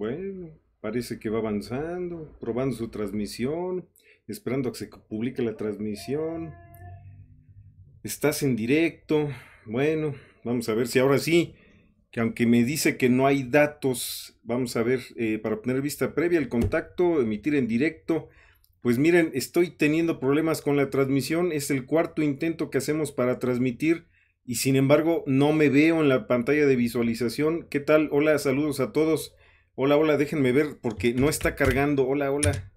Bueno, parece que va avanzando, probando su transmisión, esperando a que se publique la transmisión. Estás en directo. Bueno, vamos a ver si ahora sí, que aunque me dice que no hay datos, vamos a ver, eh, para tener vista previa, el contacto, emitir en directo. Pues miren, estoy teniendo problemas con la transmisión. Es el cuarto intento que hacemos para transmitir y sin embargo no me veo en la pantalla de visualización. ¿Qué tal? Hola, saludos a todos. Hola, hola, déjenme ver porque no está cargando. Hola, hola.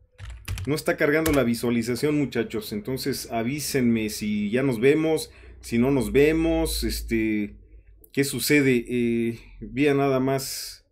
No está cargando la visualización, muchachos. Entonces avísenme si ya nos vemos, si no nos vemos, este... ¿Qué sucede? Eh, vía nada más.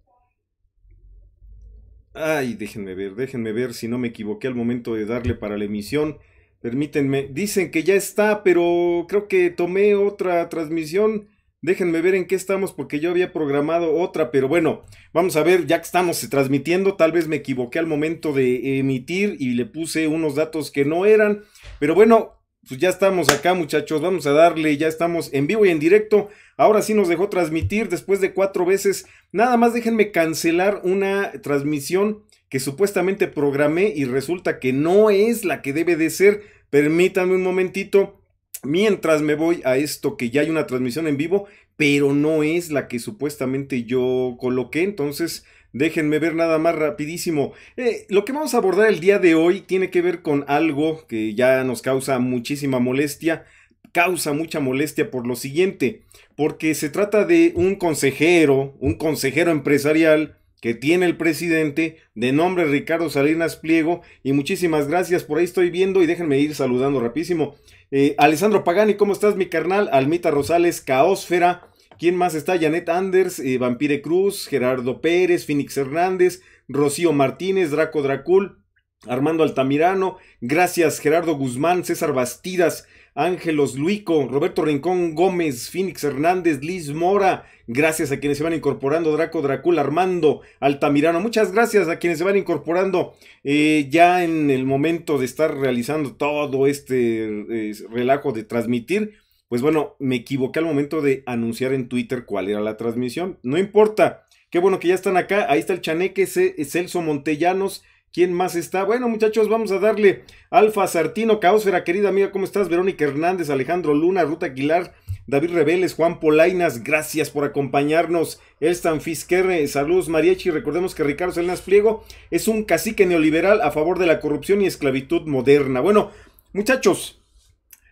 Ay, déjenme ver, déjenme ver si no me equivoqué al momento de darle para la emisión. Permítanme, dicen que ya está, pero creo que tomé otra transmisión Déjenme ver en qué estamos porque yo había programado otra, pero bueno, vamos a ver, ya que estamos transmitiendo, tal vez me equivoqué al momento de emitir y le puse unos datos que no eran, pero bueno, pues ya estamos acá muchachos, vamos a darle, ya estamos en vivo y en directo, ahora sí nos dejó transmitir después de cuatro veces, nada más déjenme cancelar una transmisión que supuestamente programé y resulta que no es la que debe de ser, permítanme un momentito, Mientras me voy a esto que ya hay una transmisión en vivo, pero no es la que supuestamente yo coloqué, entonces déjenme ver nada más rapidísimo. Eh, lo que vamos a abordar el día de hoy tiene que ver con algo que ya nos causa muchísima molestia, causa mucha molestia por lo siguiente, porque se trata de un consejero, un consejero empresarial, que tiene el presidente, de nombre Ricardo Salinas Pliego, y muchísimas gracias, por ahí estoy viendo y déjenme ir saludando rapidísimo. Eh, Alessandro Pagani, ¿cómo estás mi carnal? Almita Rosales, Caosfera, ¿quién más está? Janet Anders, eh, Vampire Cruz, Gerardo Pérez, Fénix Hernández, Rocío Martínez, Draco Dracul, Armando Altamirano, gracias Gerardo Guzmán, César Bastidas, Ángelos Luico, Roberto Rincón Gómez, Fénix Hernández, Liz Mora, gracias a quienes se van incorporando, Draco Dracula, Armando Altamirano, muchas gracias a quienes se van incorporando eh, ya en el momento de estar realizando todo este eh, relajo de transmitir. Pues bueno, me equivoqué al momento de anunciar en Twitter cuál era la transmisión. No importa. Qué bueno que ya están acá. Ahí está el chaneque, Celso Montellanos, ¿Quién más está? Bueno, muchachos, vamos a darle Alfa Sartino, Caosfera, querida amiga, ¿cómo estás? Verónica Hernández, Alejandro Luna, Ruta Aguilar, David Rebeles, Juan Polainas, gracias por acompañarnos. Elstan fisquerre saludos Mariachi. Recordemos que Ricardo Salinas Pliego es un cacique neoliberal a favor de la corrupción y esclavitud moderna. Bueno, muchachos,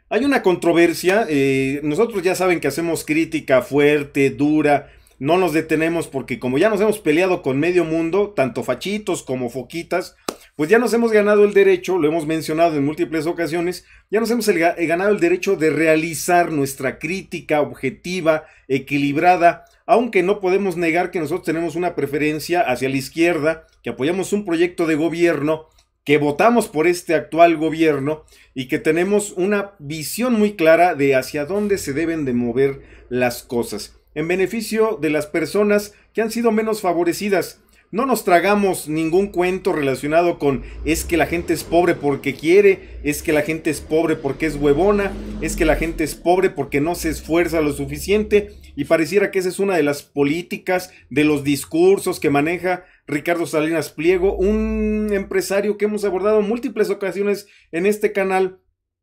hay una controversia. Eh, nosotros ya saben que hacemos crítica fuerte, dura no nos detenemos porque como ya nos hemos peleado con medio mundo, tanto fachitos como foquitas, pues ya nos hemos ganado el derecho, lo hemos mencionado en múltiples ocasiones, ya nos hemos eh, ganado el derecho de realizar nuestra crítica objetiva, equilibrada, aunque no podemos negar que nosotros tenemos una preferencia hacia la izquierda, que apoyamos un proyecto de gobierno, que votamos por este actual gobierno y que tenemos una visión muy clara de hacia dónde se deben de mover las cosas en beneficio de las personas que han sido menos favorecidas. No nos tragamos ningún cuento relacionado con es que la gente es pobre porque quiere, es que la gente es pobre porque es huevona, es que la gente es pobre porque no se esfuerza lo suficiente y pareciera que esa es una de las políticas, de los discursos que maneja Ricardo Salinas Pliego, un empresario que hemos abordado en múltiples ocasiones en este canal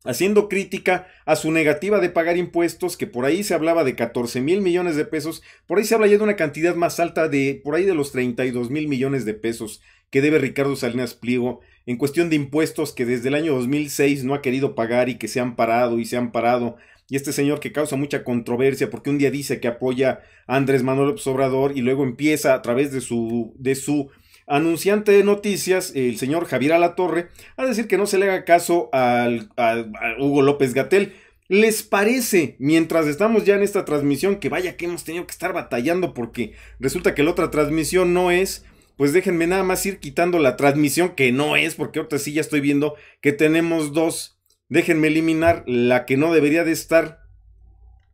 haciendo crítica a su negativa de pagar impuestos, que por ahí se hablaba de 14 mil millones de pesos, por ahí se habla ya de una cantidad más alta de por ahí de los 32 mil millones de pesos que debe Ricardo Salinas Pliego en cuestión de impuestos que desde el año 2006 no ha querido pagar y que se han parado y se han parado. Y este señor que causa mucha controversia porque un día dice que apoya a Andrés Manuel Obrador y luego empieza a través de su, de su anunciante de noticias, el señor Javier Alatorre, a decir que no se le haga caso al, a, Hugo López Gatel. ¿Les parece, mientras estamos ya en esta transmisión, que vaya que hemos tenido que estar batallando porque resulta que la otra transmisión no es? Pues déjenme nada más ir quitando la transmisión que no es, porque ahorita sí ya estoy viendo que tenemos dos. Déjenme eliminar la que no debería de estar.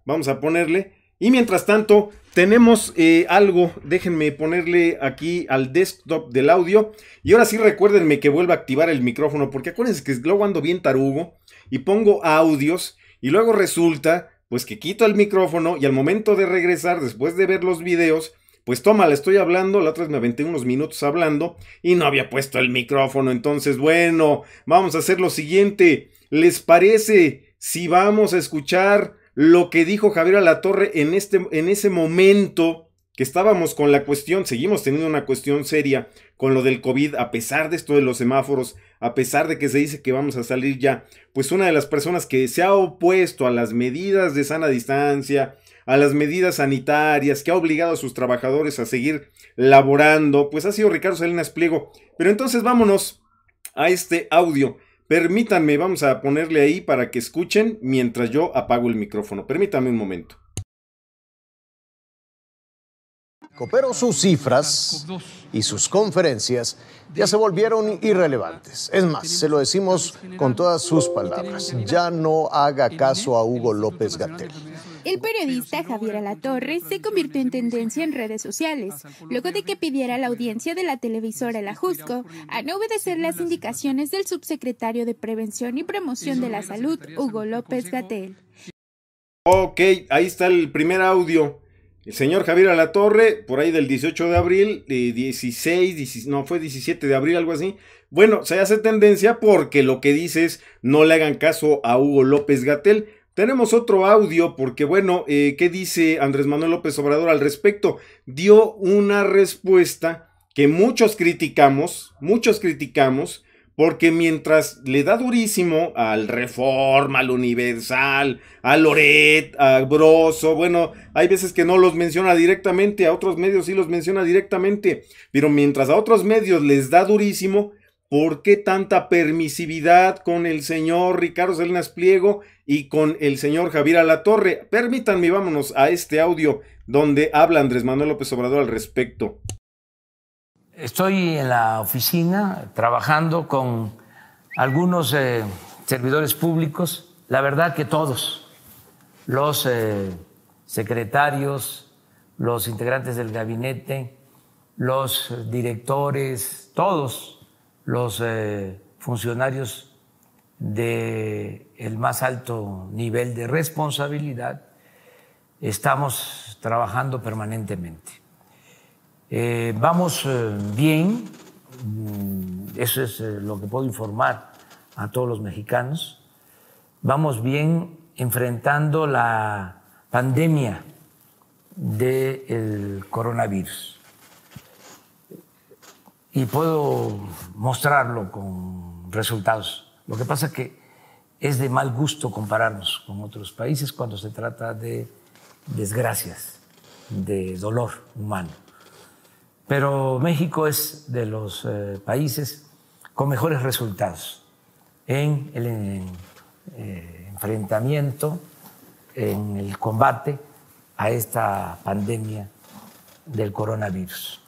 Vamos a ponerle y mientras tanto, tenemos eh, algo, déjenme ponerle aquí al desktop del audio. Y ahora sí recuérdenme que vuelva a activar el micrófono, porque acuérdense que luego ando bien tarugo y pongo audios y luego resulta pues que quito el micrófono y al momento de regresar, después de ver los videos, pues toma, la estoy hablando, la otra vez me aventé unos minutos hablando y no había puesto el micrófono. Entonces, bueno, vamos a hacer lo siguiente. ¿Les parece si vamos a escuchar lo que dijo Javier Alatorre en, este, en ese momento que estábamos con la cuestión, seguimos teniendo una cuestión seria con lo del COVID, a pesar de esto de los semáforos, a pesar de que se dice que vamos a salir ya, pues una de las personas que se ha opuesto a las medidas de sana distancia, a las medidas sanitarias, que ha obligado a sus trabajadores a seguir laborando, pues ha sido Ricardo Salinas Pliego. Pero entonces vámonos a este audio Permítanme, vamos a ponerle ahí para que escuchen mientras yo apago el micrófono. Permítanme un momento. Pero sus cifras y sus conferencias ya se volvieron irrelevantes. Es más, se lo decimos con todas sus palabras. Ya no haga caso a Hugo López Gatel. El periodista Javier Alatorre se convirtió en tendencia en redes sociales, luego de que pidiera la audiencia de la televisora La Jusco a no obedecer las indicaciones del subsecretario de Prevención y Promoción de la Salud, Hugo López Gatel. Ok, ahí está el primer audio. El señor Javier Alatorre, por ahí del 18 de abril, 16, eh, 16, no, fue 17 de abril, algo así. Bueno, se hace tendencia porque lo que dice es no le hagan caso a Hugo López Gatel. Tenemos otro audio porque, bueno, eh, ¿qué dice Andrés Manuel López Obrador al respecto? Dio una respuesta que muchos criticamos, muchos criticamos, porque mientras le da durísimo al Reforma, al Universal, a Loret, a Broso, bueno, hay veces que no los menciona directamente, a otros medios sí los menciona directamente, pero mientras a otros medios les da durísimo, ¿Por qué tanta permisividad con el señor Ricardo Salinas Pliego y con el señor Javier Alatorre? Permítanme, vámonos a este audio donde habla Andrés Manuel López Obrador al respecto. Estoy en la oficina trabajando con algunos eh, servidores públicos, la verdad que todos, los eh, secretarios, los integrantes del gabinete, los directores, todos los eh, funcionarios del el más alto nivel de responsabilidad, estamos trabajando permanentemente. Eh, vamos eh, bien, mm, eso es lo que puedo informar a todos los mexicanos, vamos bien enfrentando la pandemia del el coronavirus y puedo mostrarlo con resultados. Lo que pasa es que es de mal gusto compararnos con otros países cuando se trata de desgracias, de dolor humano. Pero México es de los eh, países con mejores resultados en el eh, enfrentamiento, en el combate a esta pandemia del coronavirus.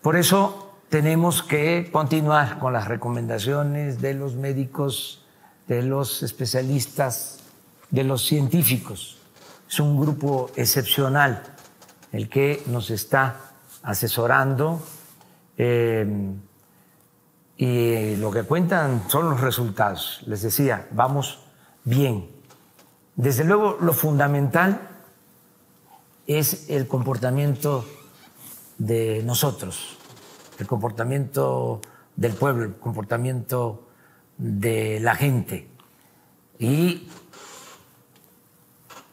Por eso tenemos que continuar con las recomendaciones de los médicos, de los especialistas, de los científicos. Es un grupo excepcional el que nos está asesorando eh, y lo que cuentan son los resultados. Les decía, vamos bien. Desde luego, lo fundamental es el comportamiento de nosotros, el comportamiento del pueblo, el comportamiento de la gente. Y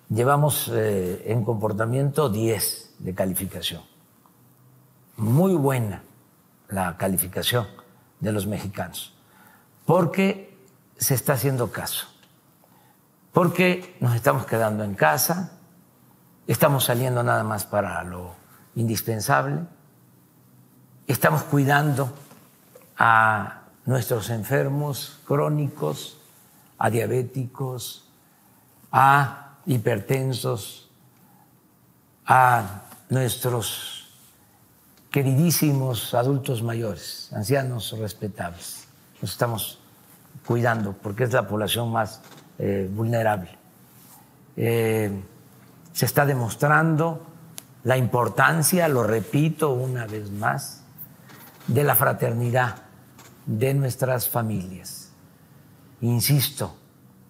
llevamos eh, en comportamiento 10 de calificación. Muy buena la calificación de los mexicanos, porque se está haciendo caso, porque nos estamos quedando en casa, estamos saliendo nada más para lo indispensable estamos cuidando a nuestros enfermos crónicos, a diabéticos, a hipertensos, a nuestros queridísimos adultos mayores, ancianos respetables. Los estamos cuidando porque es la población más eh, vulnerable. Eh, se está demostrando la importancia, lo repito una vez más, de la fraternidad de nuestras familias. Insisto,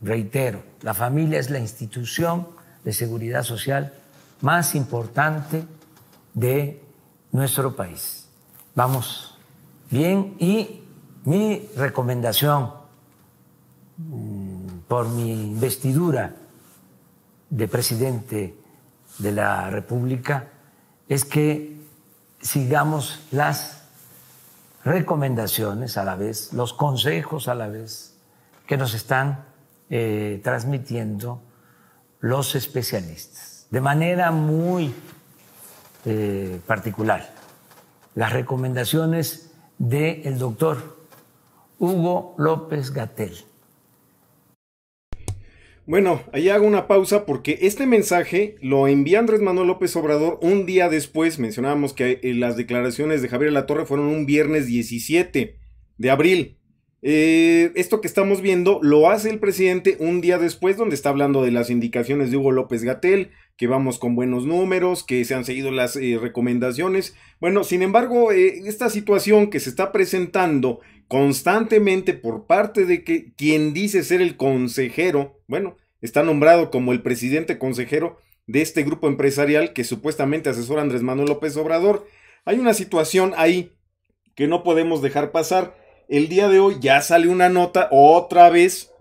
reitero, la familia es la institución de seguridad social más importante de nuestro país. Vamos bien y mi recomendación mm, por mi investidura de presidente de la República es que sigamos las recomendaciones a la vez, los consejos a la vez que nos están eh, transmitiendo los especialistas, de manera muy eh, particular. Las recomendaciones del doctor Hugo López Gatel, bueno, ahí hago una pausa porque este mensaje lo envía Andrés Manuel López Obrador un día después. Mencionábamos que eh, las declaraciones de Javier Latorre fueron un viernes 17 de abril. Eh, esto que estamos viendo lo hace el presidente un día después, donde está hablando de las indicaciones de Hugo López Gatel, que vamos con buenos números, que se han seguido las eh, recomendaciones. Bueno, sin embargo, esta situación que se está presentando constantemente por parte de que, quien dice ser el consejero bueno, está nombrado como el presidente consejero de este grupo empresarial que supuestamente asesora Andrés Manuel López Obrador. Hay una situación ahí que no podemos dejar pasar. El día de hoy ya sale una nota otra vez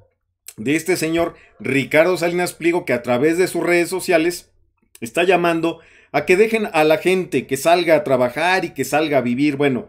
de este señor Ricardo Salinas Pliego que a través de sus redes sociales está llamando a que dejen a la gente que salga a trabajar y que salga a vivir. Bueno,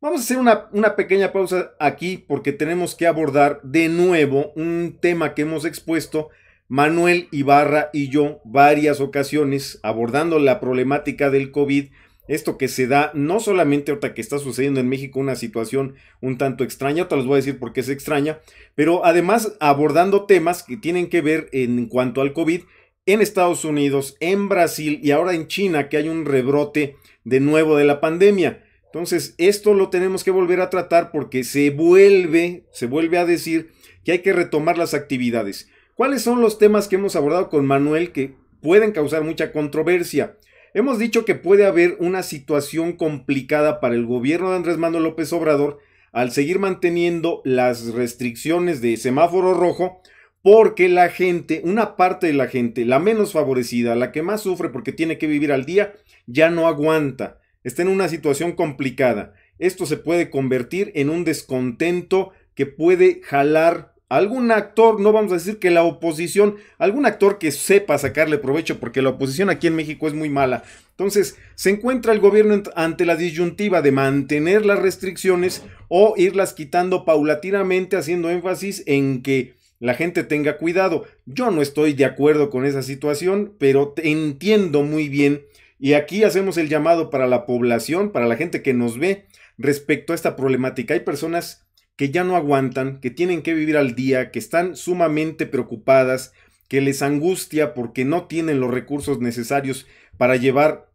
Vamos a hacer una, pequeña pausa aquí porque tenemos que abordar de nuevo un tema que hemos expuesto Manuel Ibarra y yo varias ocasiones abordando la problemática del COVID. Esto que se da no solamente ahorita que está sucediendo en México una situación un tanto extraña, ahorita les voy a decir por qué es extraña, pero además abordando temas que tienen que ver en cuanto al COVID en Estados Unidos, en Brasil y ahora en China que hay un rebrote de nuevo de la pandemia. Entonces, esto lo tenemos que volver a tratar porque se vuelve, se vuelve a decir que hay que retomar las actividades. ¿Cuáles son los temas que hemos abordado con Manuel que pueden causar mucha controversia? Hemos dicho que puede haber una situación complicada para el gobierno de Andrés Manuel López Obrador al seguir manteniendo las restricciones de semáforo rojo, porque la gente, una parte de la gente, la menos favorecida, la que más sufre porque tiene que vivir al día, ya no aguanta está en una situación complicada. Esto se puede convertir en un descontento que puede jalar algún actor, no vamos a decir que la oposición, algún actor que sepa sacarle provecho, porque la oposición aquí en México es muy mala. Entonces, se encuentra el gobierno ante la disyuntiva de mantener las restricciones o irlas quitando paulatinamente, haciendo énfasis en que la gente tenga cuidado. Yo no estoy de acuerdo con esa situación, pero entiendo muy bien y aquí hacemos el llamado para la población, para la gente que nos ve respecto a esta problemática. Hay personas que ya no aguantan, que tienen que vivir al día, que están sumamente preocupadas, que les angustia porque no tienen los recursos necesarios para llevar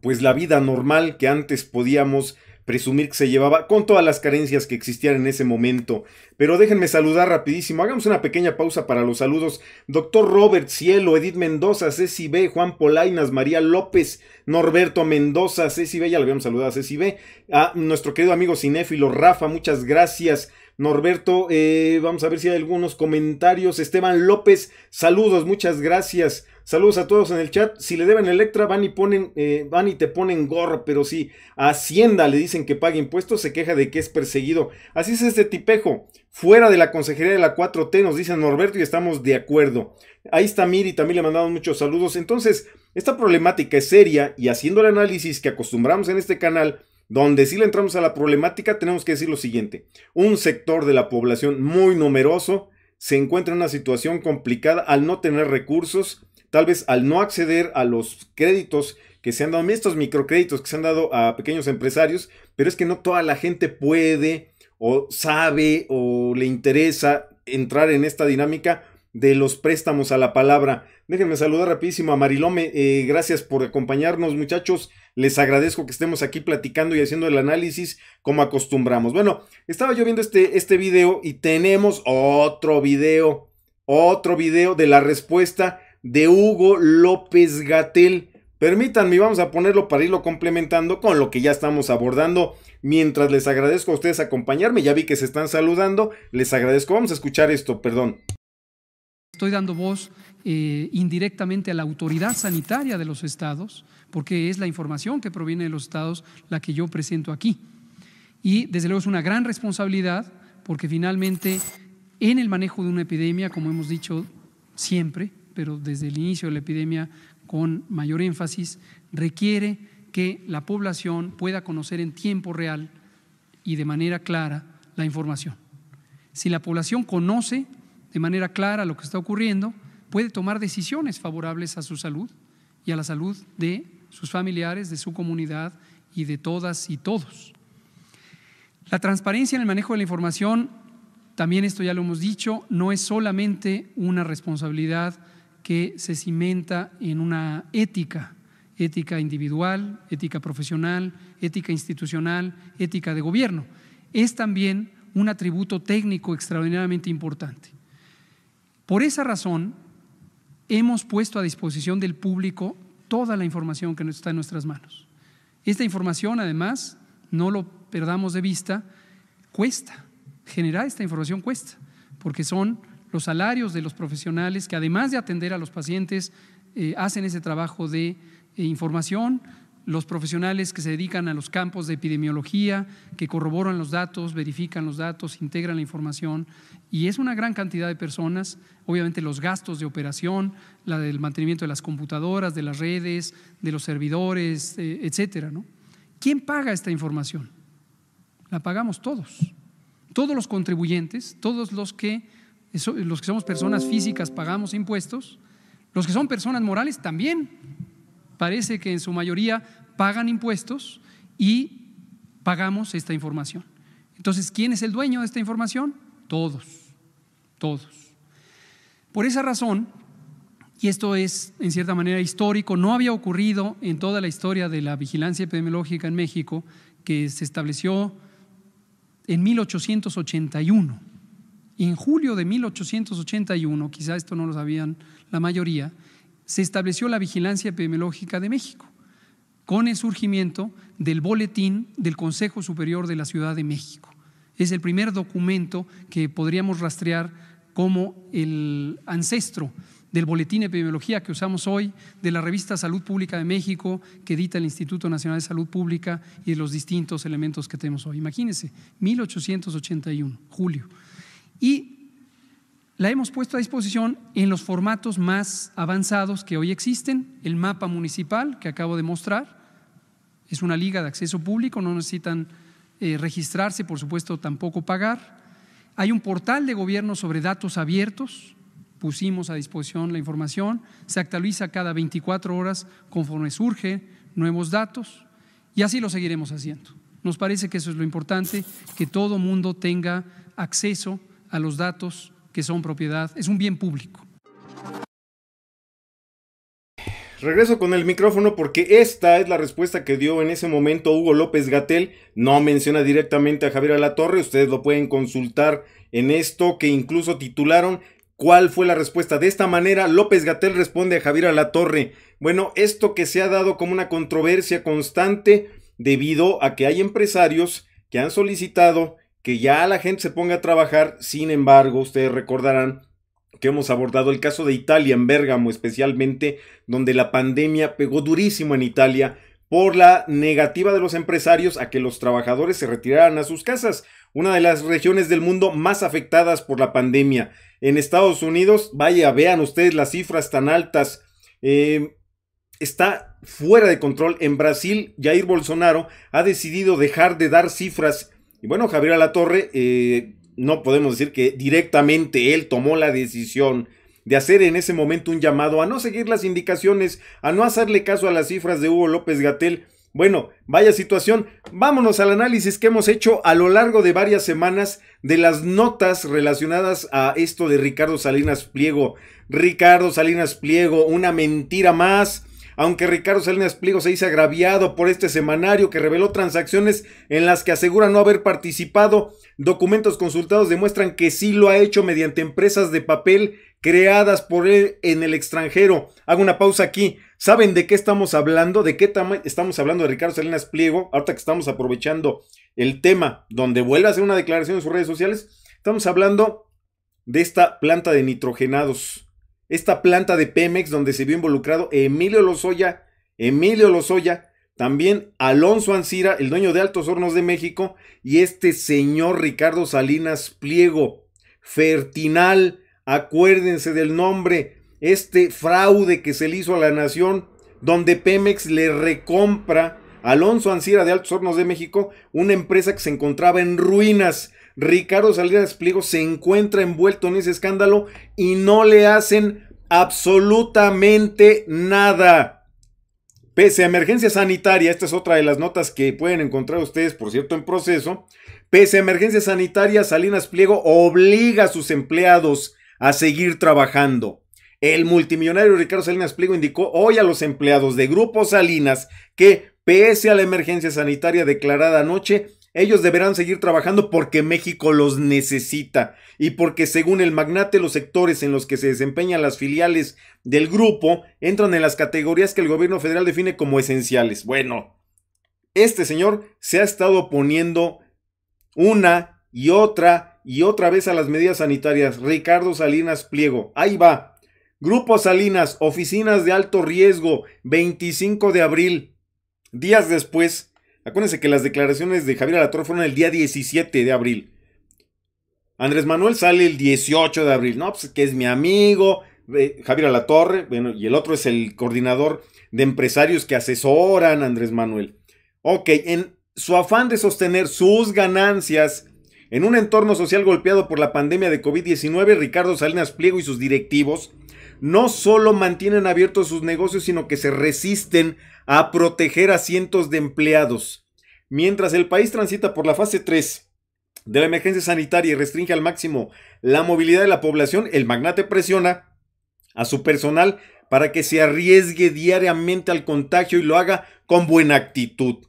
pues la vida normal que antes podíamos presumir que se llevaba con todas las carencias que existían en ese momento. Pero déjenme saludar rapidísimo, hagamos una pequeña pausa para los saludos. Doctor Robert Cielo, Edith Mendoza, Ceci Juan Polainas, María López, Norberto Mendoza, Ceci ya le habíamos saludado a a nuestro querido amigo cinéfilo Rafa, muchas gracias. Norberto, eh, vamos a ver si hay algunos comentarios. Esteban López, saludos, muchas gracias. Saludos a todos en el chat. Si le deben Electra, van y ponen, eh, van y te ponen gorro, pero si a Hacienda le dicen que pague impuestos, se queja de que es perseguido. Así es este tipejo. Fuera de la consejería de la 4T, nos dice Norberto y estamos de acuerdo. Ahí está Miri, también le mandamos muchos saludos. Entonces, esta problemática es seria y haciendo el análisis que acostumbramos en este canal, donde sí le entramos a la problemática, tenemos que decir lo siguiente. Un sector de la población muy numeroso se encuentra en una situación complicada al no tener recursos, tal vez al no acceder a los créditos que se han dado, estos microcréditos que se han dado a pequeños empresarios, pero es que no toda la gente puede o sabe o le interesa entrar en esta dinámica de los préstamos a la palabra. Déjenme saludar rapidísimo a Marilome. Eh, gracias por acompañarnos, muchachos. Les agradezco que estemos aquí platicando y haciendo el análisis como acostumbramos. Bueno, estaba yo viendo este, este video y tenemos otro video. Otro video de la respuesta de Hugo López Gatel. Permítanme, vamos a ponerlo para irlo complementando con lo que ya estamos abordando. Mientras les agradezco a ustedes acompañarme, ya vi que se están saludando, les agradezco. Vamos a escuchar esto, perdón. Estoy dando voz eh, indirectamente a la autoridad sanitaria de los estados, porque es la información que proviene de los estados la que yo presento aquí. Y desde luego es una gran responsabilidad, porque finalmente en el manejo de una epidemia, como hemos dicho siempre, pero desde el inicio de la epidemia con mayor énfasis, requiere que la población pueda conocer en tiempo real y de manera clara la información. Si la población conoce de manera clara lo que está ocurriendo, puede tomar decisiones favorables a su salud y a la salud de sus familiares, de su comunidad y de todas y todos. La transparencia en el manejo de la información, también esto ya lo hemos dicho, no es solamente una responsabilidad que se cimenta en una ética, ética individual, ética profesional, ética institucional, ética de gobierno. Es también un atributo técnico extraordinariamente importante. Por esa razón, hemos puesto a disposición del público toda la información que está en nuestras manos. Esta información, además, no lo perdamos de vista, cuesta. Generar esta información cuesta, porque son los salarios de los profesionales que, además de atender a los pacientes, eh, hacen ese trabajo de eh, información, los profesionales que se dedican a los campos de epidemiología, que corroboran los datos, verifican los datos, integran la información, y es una gran cantidad de personas, obviamente los gastos de operación, la del mantenimiento de las computadoras, de las redes, de los servidores, eh, etcétera. ¿no? ¿Quién paga esta información? La pagamos todos, todos los contribuyentes, todos los que, los que somos personas físicas pagamos impuestos, los que son personas morales también parece que en su mayoría pagan impuestos y pagamos esta información. Entonces, ¿quién es el dueño de esta información? Todos, todos. Por esa razón, y esto es en cierta manera histórico, no había ocurrido en toda la historia de la vigilancia epidemiológica en México, que se estableció en 1881. En julio de 1881, quizá esto no lo sabían la mayoría, se estableció la vigilancia epidemiológica de México con el surgimiento del boletín del Consejo Superior de la Ciudad de México. Es el primer documento que podríamos rastrear como el ancestro del boletín epidemiología que usamos hoy, de la revista Salud Pública de México que edita el Instituto Nacional de Salud Pública y de los distintos elementos que tenemos hoy. Imagínense, 1881, julio. Y la hemos puesto a disposición en los formatos más avanzados que hoy existen, el mapa municipal que acabo de mostrar, es una liga de acceso público, no necesitan eh, registrarse, por supuesto tampoco pagar. Hay un portal de gobierno sobre datos abiertos, pusimos a disposición la información, se actualiza cada 24 horas conforme surgen nuevos datos y así lo seguiremos haciendo. Nos parece que eso es lo importante, que todo mundo tenga acceso a los datos que son propiedad, es un bien público. Regreso con el micrófono porque esta es la respuesta que dio en ese momento Hugo López Gatel. No menciona directamente a Javier Alatorre, ustedes lo pueden consultar en esto que incluso titularon ¿Cuál fue la respuesta? De esta manera, López Gatel responde a Javier Alatorre. Bueno, esto que se ha dado como una controversia constante debido a que hay empresarios que han solicitado que ya la gente se ponga a trabajar, sin embargo, ustedes recordarán que hemos abordado, el caso de Italia, en Bérgamo especialmente, donde la pandemia pegó durísimo en Italia por la negativa de los empresarios a que los trabajadores se retiraran a sus casas, una de las regiones del mundo más afectadas por la pandemia. En Estados Unidos, vaya, vean ustedes las cifras tan altas. Em, está fuera de control. En Brasil, Jair Bolsonaro ha decidido dejar de dar cifras. Y bueno, Javier Alatorre, eh, no podemos decir que directamente él tomó la decisión de hacer en ese momento un llamado a no seguir las indicaciones, a no hacerle caso a las cifras de Hugo López Gatel. Bueno, vaya situación. Vámonos al análisis que hemos hecho a lo largo de varias semanas de las notas relacionadas a esto de Ricardo Salinas Pliego. Ricardo Salinas Pliego, una mentira más aunque Ricardo Salinas Pliego se dice agraviado por este semanario que reveló transacciones en las que asegura no haber participado, documentos consultados demuestran que sí lo ha hecho mediante empresas de papel creadas por él en el extranjero. Hago una pausa aquí. ¿Saben de qué estamos hablando? ¿De qué estamos hablando de Ricardo Salinas Pliego? Ahorita que estamos aprovechando el tema donde vuelve a hacer una declaración en sus redes sociales, estamos hablando de esta planta de nitrogenados esta planta de Pemex donde se vio involucrado Emilio Lozoya, Emilio Lozoya, también Alonso Ancira, el dueño de Altos Hornos de México, y este señor Ricardo Salinas Pliego, Fertinal, acuérdense del nombre, este fraude que se le hizo a la nación, donde Pemex le recompra a Alonso Ancira de Altos Hornos de México, una empresa que se encontraba en ruinas, Ricardo Salinas Pliego se encuentra envuelto en ese escándalo y no le hacen absolutamente nada. Pese a emergencia sanitaria, esta es otra de las notas que pueden encontrar ustedes, por cierto, en proceso. Pese a emergencia sanitaria, Salinas Pliego obliga a sus empleados a seguir trabajando. El multimillonario Ricardo Salinas Pliego indicó hoy a los empleados de Grupo Salinas que, pese a la emergencia sanitaria declarada anoche, ellos deberán seguir trabajando porque México los necesita y porque según el magnate los sectores en los que se desempeñan las filiales del grupo entran en las categorías que el gobierno federal define como esenciales. Bueno, este señor se ha estado poniendo una y otra y otra vez a las medidas sanitarias. Ricardo Salinas Pliego, ahí va. Grupo Salinas, oficinas de alto riesgo, 25 de abril. Días después, Acuérdense que las declaraciones de Javier Alatorre fueron el día 17 de abril. Andrés Manuel sale el 18 de abril. No, pues, que es mi amigo, eh, Javier Alatorre. Bueno, y el otro es el coordinador de empresarios que asesoran a Andrés Manuel. Ok, en su afán de sostener sus ganancias en un entorno social golpeado por la pandemia de COVID-19, Ricardo Salinas Pliego y sus directivos no solo mantienen abiertos sus negocios, sino que se resisten a proteger a cientos de empleados. Mientras el país transita por la fase 3 de la emergencia sanitaria y restringe al máximo la movilidad de la población, el magnate presiona a su personal para que se arriesgue diariamente al contagio y lo haga con buena actitud.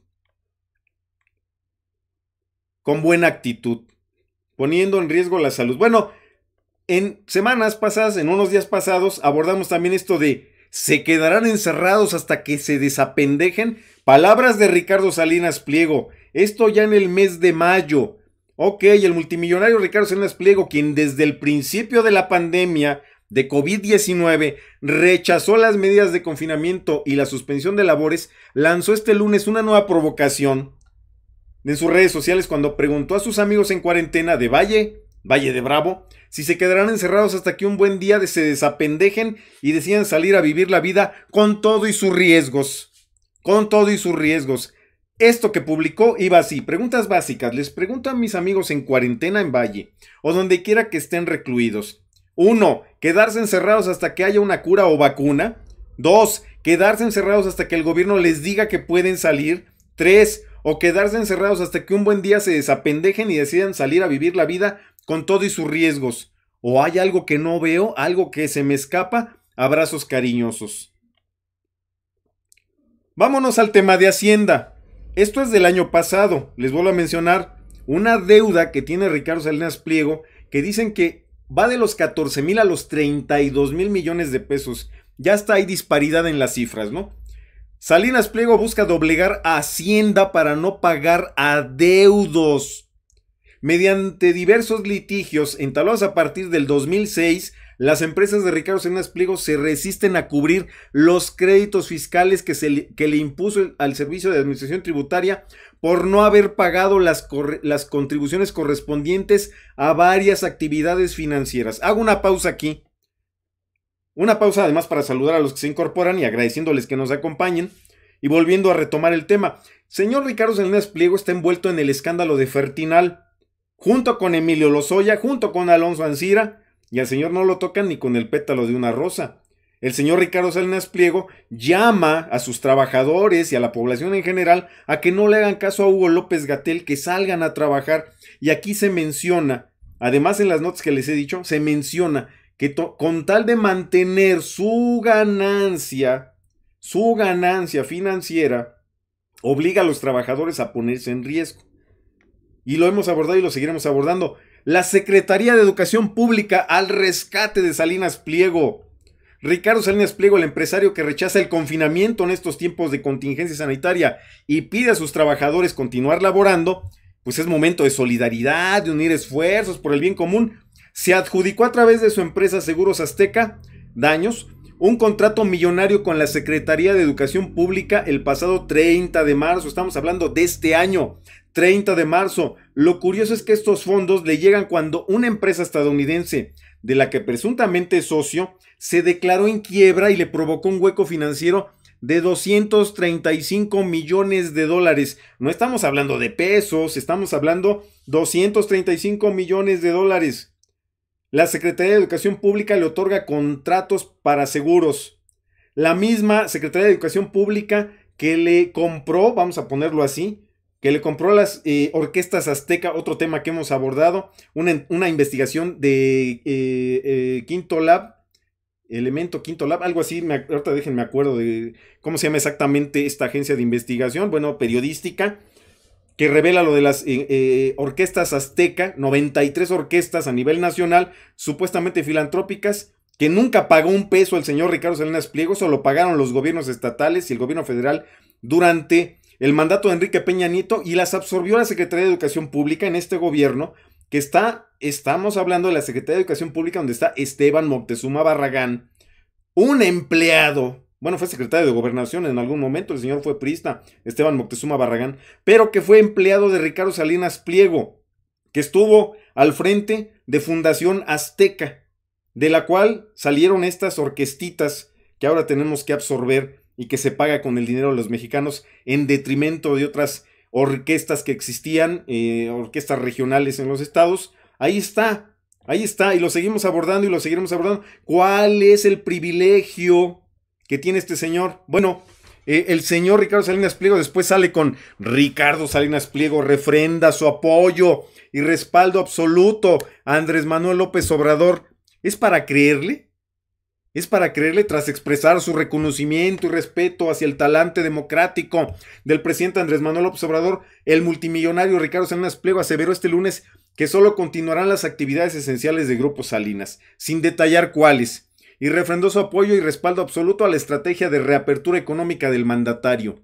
Con buena actitud, poniendo en riesgo la salud. Bueno, en semanas pasadas, en unos días pasados, abordamos también esto de se quedarán encerrados hasta que se desapendejen. Palabras de Ricardo Salinas Pliego. Esto ya en el mes de mayo. Ok, el multimillonario Ricardo Salinas Pliego, quien desde el principio de la pandemia de COVID-19 rechazó las medidas de confinamiento y la suspensión de labores, lanzó este lunes una nueva provocación en sus redes sociales cuando preguntó a sus amigos en cuarentena de Valle, Valle de Bravo, si se quedarán encerrados hasta que un buen día se desapendejen y decidan salir a vivir la vida con todo y sus riesgos. Con todo y sus riesgos. Esto que publicó iba así. Preguntas básicas. Les pregunto a mis amigos en cuarentena en Valle o donde quiera que estén recluidos. 1. Quedarse encerrados hasta que haya una cura o vacuna. 2. Quedarse encerrados hasta que el gobierno les diga que pueden salir. 3. O quedarse encerrados hasta que un buen día se desapendejen y decidan salir a vivir la vida con todo y sus riesgos. O hay algo que no veo, algo que se me escapa. Abrazos cariñosos. Vámonos al tema de Hacienda. Esto es del año pasado. Les vuelvo a mencionar una deuda que tiene Ricardo Salinas Pliego que dicen que va de los 14 mil a los 32 mil millones de pesos. Ya está, hay disparidad en las cifras, ¿no? Salinas Pliego busca doblegar a Hacienda para no pagar adeudos. Mediante diversos litigios entablados a partir del 2006, las empresas de Ricardo Salinas Pliego se resisten a cubrir los créditos fiscales que, se le, que le impuso al Servicio de Administración Tributaria por no haber pagado las, las contribuciones correspondientes a varias actividades financieras. Hago una pausa aquí. Una pausa además para saludar a los que se incorporan y agradeciéndoles que nos acompañen. Y volviendo a retomar el tema, señor Ricardo Salinas Pliego está envuelto en el escándalo de Fertinal junto con Emilio Lozoya, junto con Alonso Ancira, y al Señor no lo tocan ni con el pétalo de una rosa. El señor Ricardo Salinas Pliego llama a sus trabajadores y a la población en general a que no le hagan caso a Hugo López Gatel, que salgan a trabajar. Y aquí se menciona, además en las notas que les he dicho, se menciona que con tal de mantener su ganancia, su ganancia financiera, obliga a los trabajadores a ponerse en riesgo y lo hemos abordado y lo seguiremos abordando. La Secretaría de Educación Pública al rescate de Salinas Pliego. Ricardo Salinas Pliego, el empresario que rechaza el confinamiento en estos tiempos de contingencia sanitaria y pide a sus trabajadores continuar laborando, pues es momento de solidaridad, de unir esfuerzos por el bien común. Se adjudicó a través de su empresa Seguros Azteca daños un contrato millonario con la Secretaría de Educación Pública el pasado 30 de marzo. Estamos hablando de este año, 30 de marzo. Lo curioso es que estos fondos le llegan cuando una empresa estadounidense de la que presuntamente es socio se declaró en quiebra y le provocó un hueco financiero de 235 millones de dólares. No estamos hablando de pesos, estamos hablando 235 millones de dólares. La Secretaría de Educación Pública le otorga contratos para seguros. La misma Secretaría de Educación Pública que le compró, vamos a ponerlo así, que le compró a las eh, orquestas azteca, otro tema que hemos abordado, una, una investigación de eh, eh, Quinto Lab, Elemento Quinto Lab, algo así, me, ahorita déjenme acuerdo de cómo se llama exactamente esta agencia de investigación, bueno, periodística, que revela lo de las eh, eh, orquestas azteca, 93 orquestas a nivel nacional, supuestamente filantrópicas, que nunca pagó un peso el señor Ricardo Salinas Pliego, solo pagaron los gobiernos estatales y el gobierno federal durante el mandato de Enrique Peña Nieto y las absorbió la Secretaría de Educación Pública en este gobierno, que está, estamos hablando de la Secretaría de Educación Pública donde está Esteban Moctezuma Barragán, un empleado bueno, fue secretario de gobernación en algún momento, el señor fue priista, Esteban Moctezuma Barragán, pero que fue empleado de Ricardo Salinas Pliego, que estuvo al frente de Fundación Azteca, de la cual salieron estas orquestitas que ahora tenemos que absorber y que se paga con el dinero de los mexicanos en detrimento de otras orquestas que existían, eh, orquestas regionales en los estados. Ahí está, ahí está, y lo seguimos abordando y lo seguiremos abordando. ¿Cuál es el privilegio? que tiene este señor. Bueno, eh, el señor Ricardo Salinas Pliego después sale con Ricardo Salinas Pliego, refrenda su apoyo y respaldo absoluto a Andrés Manuel López Obrador. ¿Es para creerle? Es para creerle tras expresar su reconocimiento y respeto hacia el talante democrático del presidente Andrés Manuel López Obrador, el multimillonario Ricardo Salinas Pliego aseveró este lunes que solo continuarán las actividades esenciales de Grupo Salinas, sin detallar cuáles y refrendó su apoyo y respaldo absoluto a la estrategia de reapertura económica del mandatario.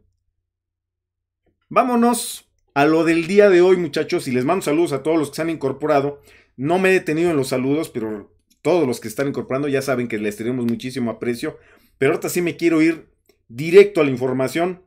Vámonos a lo del día de hoy, muchachos, y les mando saludos a todos los que se han incorporado. No me he detenido en los saludos, pero todos los que están incorporando ya saben que les tenemos muchísimo aprecio. Pero ahorita sí me quiero ir directo a la información,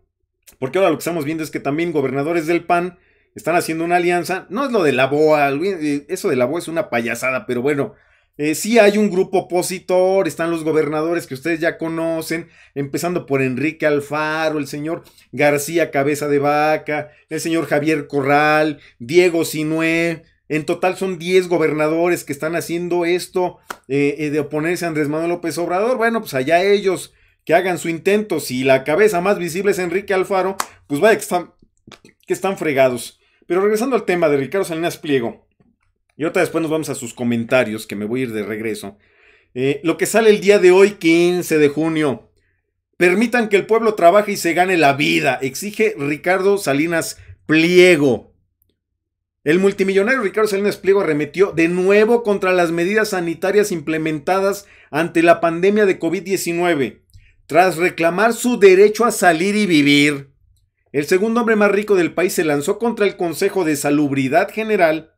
porque ahora lo que estamos viendo es que también gobernadores del PAN están haciendo una alianza. No es lo de la BOA, eh, eso de la BOA es una payasada, pero bueno, eh, sí hay un grupo opositor, están los gobernadores que ustedes ya conocen, empezando por Enrique Alfaro, el señor García Cabeza de Vaca, el señor Javier Corral, Diego Sinué. En total son 10 gobernadores que están haciendo esto eh, eh, de oponerse a Andrés Manuel López Obrador. Bueno, pues allá ellos que hagan su intento. Si la cabeza más visible es Enrique Alfaro, pues vaya que están, que están fregados. Pero regresando al tema de Ricardo Salinas Pliego. Y ahorita después nos vamos a sus comentarios, que me voy a ir de regreso. Eh, lo que sale el día de hoy, 15 de junio. Permitan que el pueblo trabaje y se gane la vida, exige Ricardo Salinas Pliego. El multimillonario Ricardo Salinas Pliego arremetió de nuevo contra las medidas sanitarias implementadas ante la pandemia de COVID-19. Tras reclamar su derecho a salir y vivir, el segundo hombre más rico del país se lanzó contra el Consejo de Salubridad General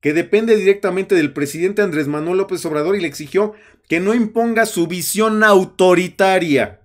que depende directamente del presidente Andrés Manuel López Obrador y le exigió que no imponga su visión autoritaria.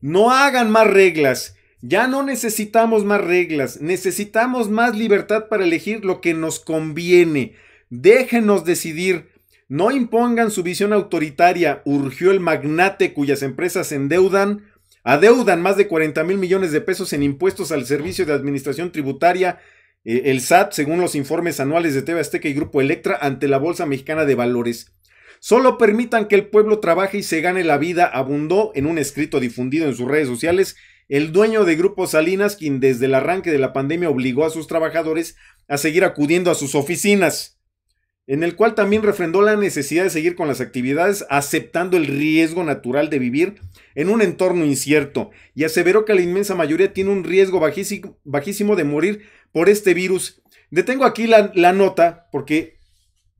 No hagan más reglas. Ya no necesitamos más reglas. Necesitamos más libertad para elegir lo que nos conviene. Déjenos decidir. No impongan su visión autoritaria, urgió el magnate cuyas empresas endeudan, adeudan más de 40 mil millones de pesos en impuestos al servicio de administración tributaria eh, el SAT, según los informes anuales de TV Azteca y Grupo Electra, ante la Bolsa Mexicana de Valores. Solo permitan que el pueblo trabaje y se gane la vida, abundó en un escrito difundido en sus redes sociales el dueño de Grupo Salinas, quien desde el arranque de la pandemia obligó a sus trabajadores a seguir acudiendo a sus oficinas, en el cual también refrendó la necesidad de seguir con las actividades, aceptando el riesgo natural de vivir en un entorno incierto, y aseveró que la inmensa mayoría tiene un riesgo bajísimo de morir por este virus. Detengo aquí la, nota porque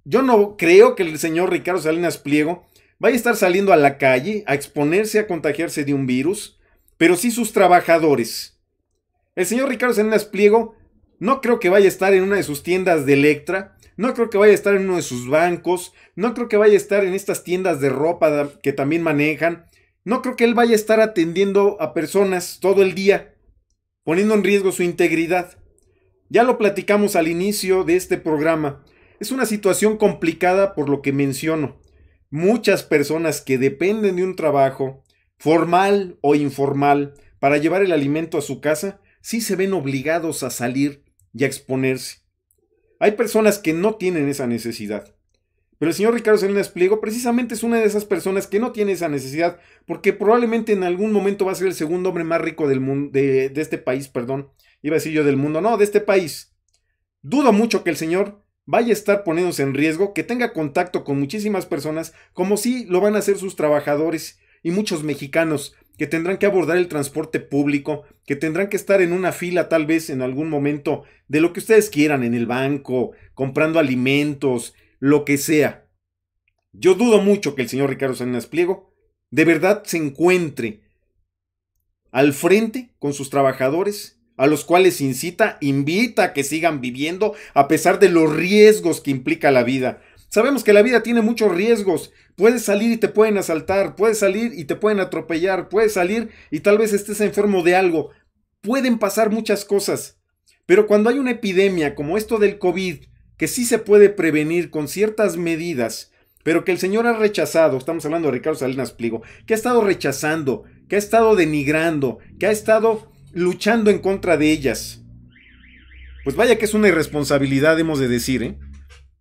yo no creo que el señor Ricardo Salinas Pliego vaya a estar saliendo a la calle a exponerse a contagiarse de un virus, pero sí sus trabajadores. El señor Ricardo Salinas Pliego no creo que vaya a estar en una de sus tiendas de Electra, no creo que vaya a estar en uno de sus bancos, no creo que vaya a estar en estas tiendas de ropa que también manejan, no creo que él vaya a estar atendiendo a personas todo el día, poniendo en riesgo su integridad. Ya lo platicamos al inicio de este programa. Es una situación complicada por lo que menciono. Muchas personas que dependen de un trabajo, formal o informal, para llevar el alimento a su casa, sí se ven obligados a salir y a exponerse. Hay personas que no tienen esa necesidad. Pero el señor Ricardo Salinas Pliego precisamente es una de esas personas que no tiene esa necesidad porque probablemente en algún momento va a ser el segundo hombre más rico del mundo, de, de este país, perdón, iba a decir yo del mundo, no, de este país. Dudo mucho que el señor vaya a estar poniéndose en riesgo, que tenga contacto con muchísimas personas, como si lo van a hacer sus trabajadores y muchos mexicanos que tendrán que abordar el transporte público, que tendrán que estar en una fila tal vez en algún momento de lo que ustedes quieran, en el banco, comprando alimentos, lo que sea. Yo dudo mucho que el señor Ricardo Saninas Pliego de verdad se encuentre al frente con sus trabajadores a los cuales incita, invita a que sigan viviendo a pesar de los riesgos que implica la vida. Sabemos que la vida tiene muchos riesgos. Puedes salir y te pueden asaltar, puedes salir y te pueden atropellar, puedes salir y tal vez estés enfermo de algo. Pueden pasar muchas cosas. Pero cuando hay una epidemia como esto del COVID, que sí se puede prevenir con ciertas medidas, pero que el señor ha rechazado, estamos hablando de Ricardo Salinas Pliego, que ha estado rechazando, que ha estado denigrando, que ha estado luchando en contra de ellas. Pues vaya que es una irresponsabilidad, hemos de decir, ¿eh?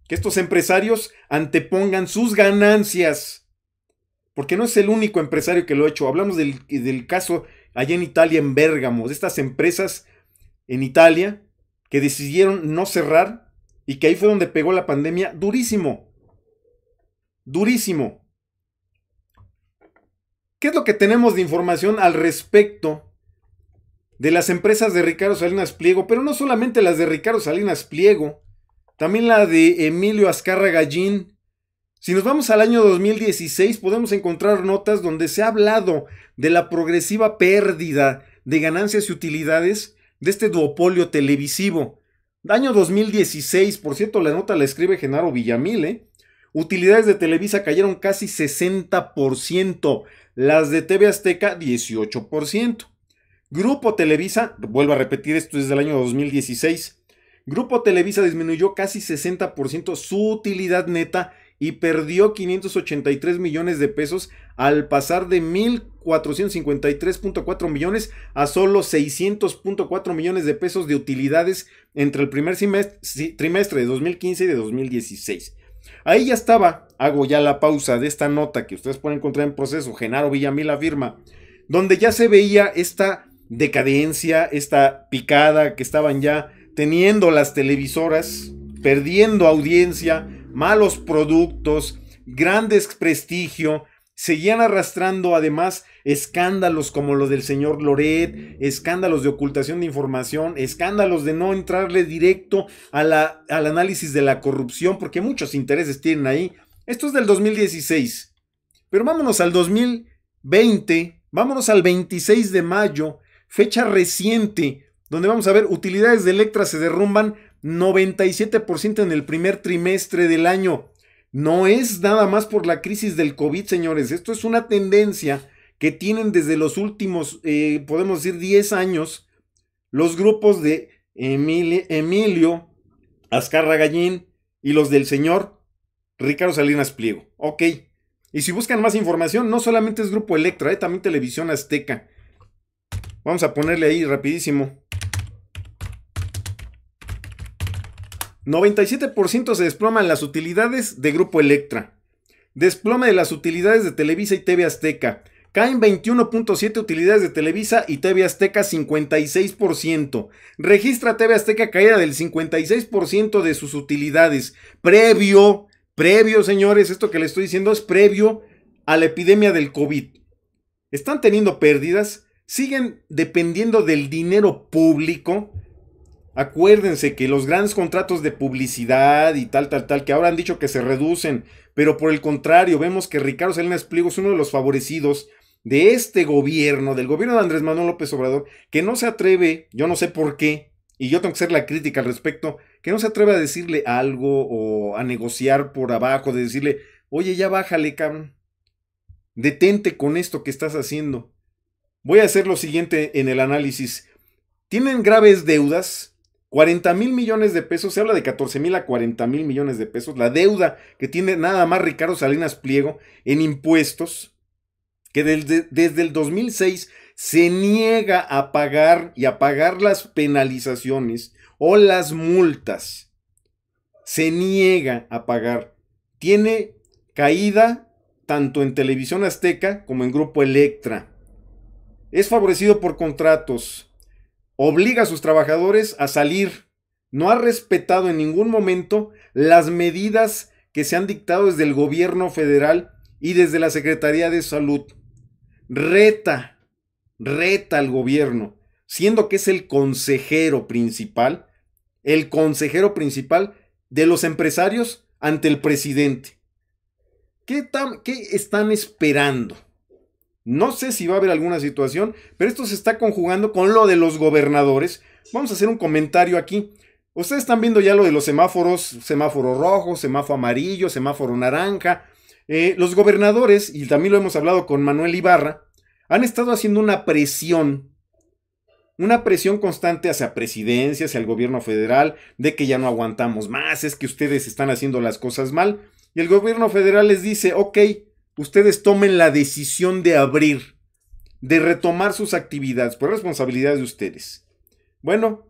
que estos empresarios antepongan sus ganancias. Porque no es el único empresario que lo ha hecho. Hablamos del, del caso allá en Italia, en Bérgamo, de estas empresas en Italia que decidieron no cerrar y que ahí fue donde pegó la pandemia durísimo. Durísimo. ¿Qué es lo que tenemos de información al respecto de las empresas de Ricardo Salinas Pliego, pero no solamente las de Ricardo Salinas Pliego, también la de Emilio Azcarra Gallín. Si nos vamos al año 2016, podemos encontrar notas donde se ha hablado de la progresiva pérdida de ganancias y utilidades de este duopolio televisivo. Año 2016, por cierto, la nota la escribe Genaro Villamil, ¿eh? Utilidades de Televisa cayeron casi 60%, las de TV Azteca 18%. Grupo Televisa, vuelvo a repetir esto desde el año 2016, Grupo Televisa disminuyó casi 60% su utilidad neta y perdió 583 millones de pesos al pasar de 1.453.4 millones a solo 600.4 millones de pesos de utilidades entre el primer trimestre de 2015 y de 2016. Ahí ya estaba, hago ya la pausa de esta nota que ustedes pueden encontrar en proceso, Genaro Villamil firma, donde ya se veía esta decadencia, esta picada que estaban ya teniendo las televisoras, perdiendo audiencia, malos productos, grandes prestigio, seguían arrastrando además escándalos como lo del señor Loret, escándalos de ocultación de información, escándalos de no entrarle directo a la, al análisis de la corrupción, porque muchos intereses tienen ahí. Esto es del 2016. Pero vámonos al 2020, vámonos al 26 de mayo fecha reciente, donde vamos a ver utilidades de Electra se derrumban 97% en el primer trimestre del año. No es nada más por la crisis del COVID, señores. Esto es una tendencia que tienen desde los últimos, eh, podemos decir, 10 años, los grupos de Emilio, Azcarra Gallín y los del señor Ricardo Salinas Pliego. Ok. Y si buscan más información, no solamente es Grupo Electra, eh, también Televisión Azteca. Vamos a ponerle ahí rapidísimo. 97% se desploman las utilidades de Grupo Electra. Desploma de las utilidades de Televisa y TV Azteca. Caen 21.7 utilidades de Televisa y TV Azteca 56%. Registra TV Azteca caída del 56% de sus utilidades. Previo, previo señores, esto que le estoy diciendo es previo a la epidemia del COVID. Están teniendo pérdidas siguen dependiendo del dinero público. Acuérdense que los grandes contratos de publicidad y tal, tal, tal, que ahora han dicho que se reducen, pero por el contrario, vemos que Ricardo Salinas Pliego es uno de los favorecidos de este gobierno, del gobierno de Andrés Manuel López Obrador, que no se atreve, yo no sé por qué, y yo tengo que ser la crítica al respecto, que no se atreve a decirle algo o a negociar por abajo, de decirle, oye, ya bájale, cabrón, detente con esto que estás haciendo. Voy a hacer lo siguiente en el análisis. Tienen graves deudas, 40 mil millones de pesos, se habla de 14 mil a 40 mil millones de pesos, la deuda que tiene nada más Ricardo Salinas Pliego en impuestos, que desde, desde el 2006 se niega a pagar y a pagar las penalizaciones o las multas. Se niega a pagar. Tiene caída tanto en Televisión Azteca como en Grupo Electra es favorecido por contratos, obliga a sus trabajadores a salir, no ha respetado en ningún momento las medidas que se han dictado desde el gobierno federal y desde la Secretaría de Salud. Reta, reta al gobierno, siendo que es el consejero principal, el consejero principal de los empresarios ante el presidente. ¿Qué, qué están esperando? No sé si va a haber alguna situación, pero esto se está conjugando con lo de los gobernadores. Vamos a hacer un comentario aquí. Ustedes están viendo ya lo de los semáforos, semáforo rojo, semáforo amarillo, semáforo naranja. Eh, los gobernadores, y también lo hemos hablado con Manuel Ibarra, han estado haciendo una presión, una presión constante hacia presidencia, hacia el gobierno federal, de que ya no aguantamos más, es que ustedes están haciendo las cosas mal. Y el gobierno federal les dice, ok, ustedes tomen la decisión de abrir, de retomar sus actividades, por responsabilidad de ustedes. Bueno,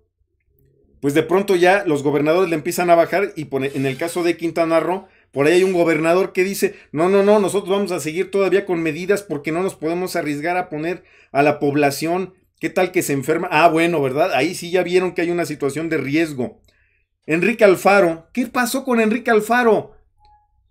pues de pronto ya los gobernadores le empiezan a bajar y en el caso de Quintana Roo, por ahí hay un gobernador que dice, no, no, no, nosotros vamos a seguir todavía con medidas porque no nos podemos arriesgar a poner a la población, ¿qué tal que se enferma? Ah, bueno, ¿verdad? Ahí sí ya vieron que hay una situación de riesgo. Enrique Alfaro, ¿qué pasó con Enrique Alfaro?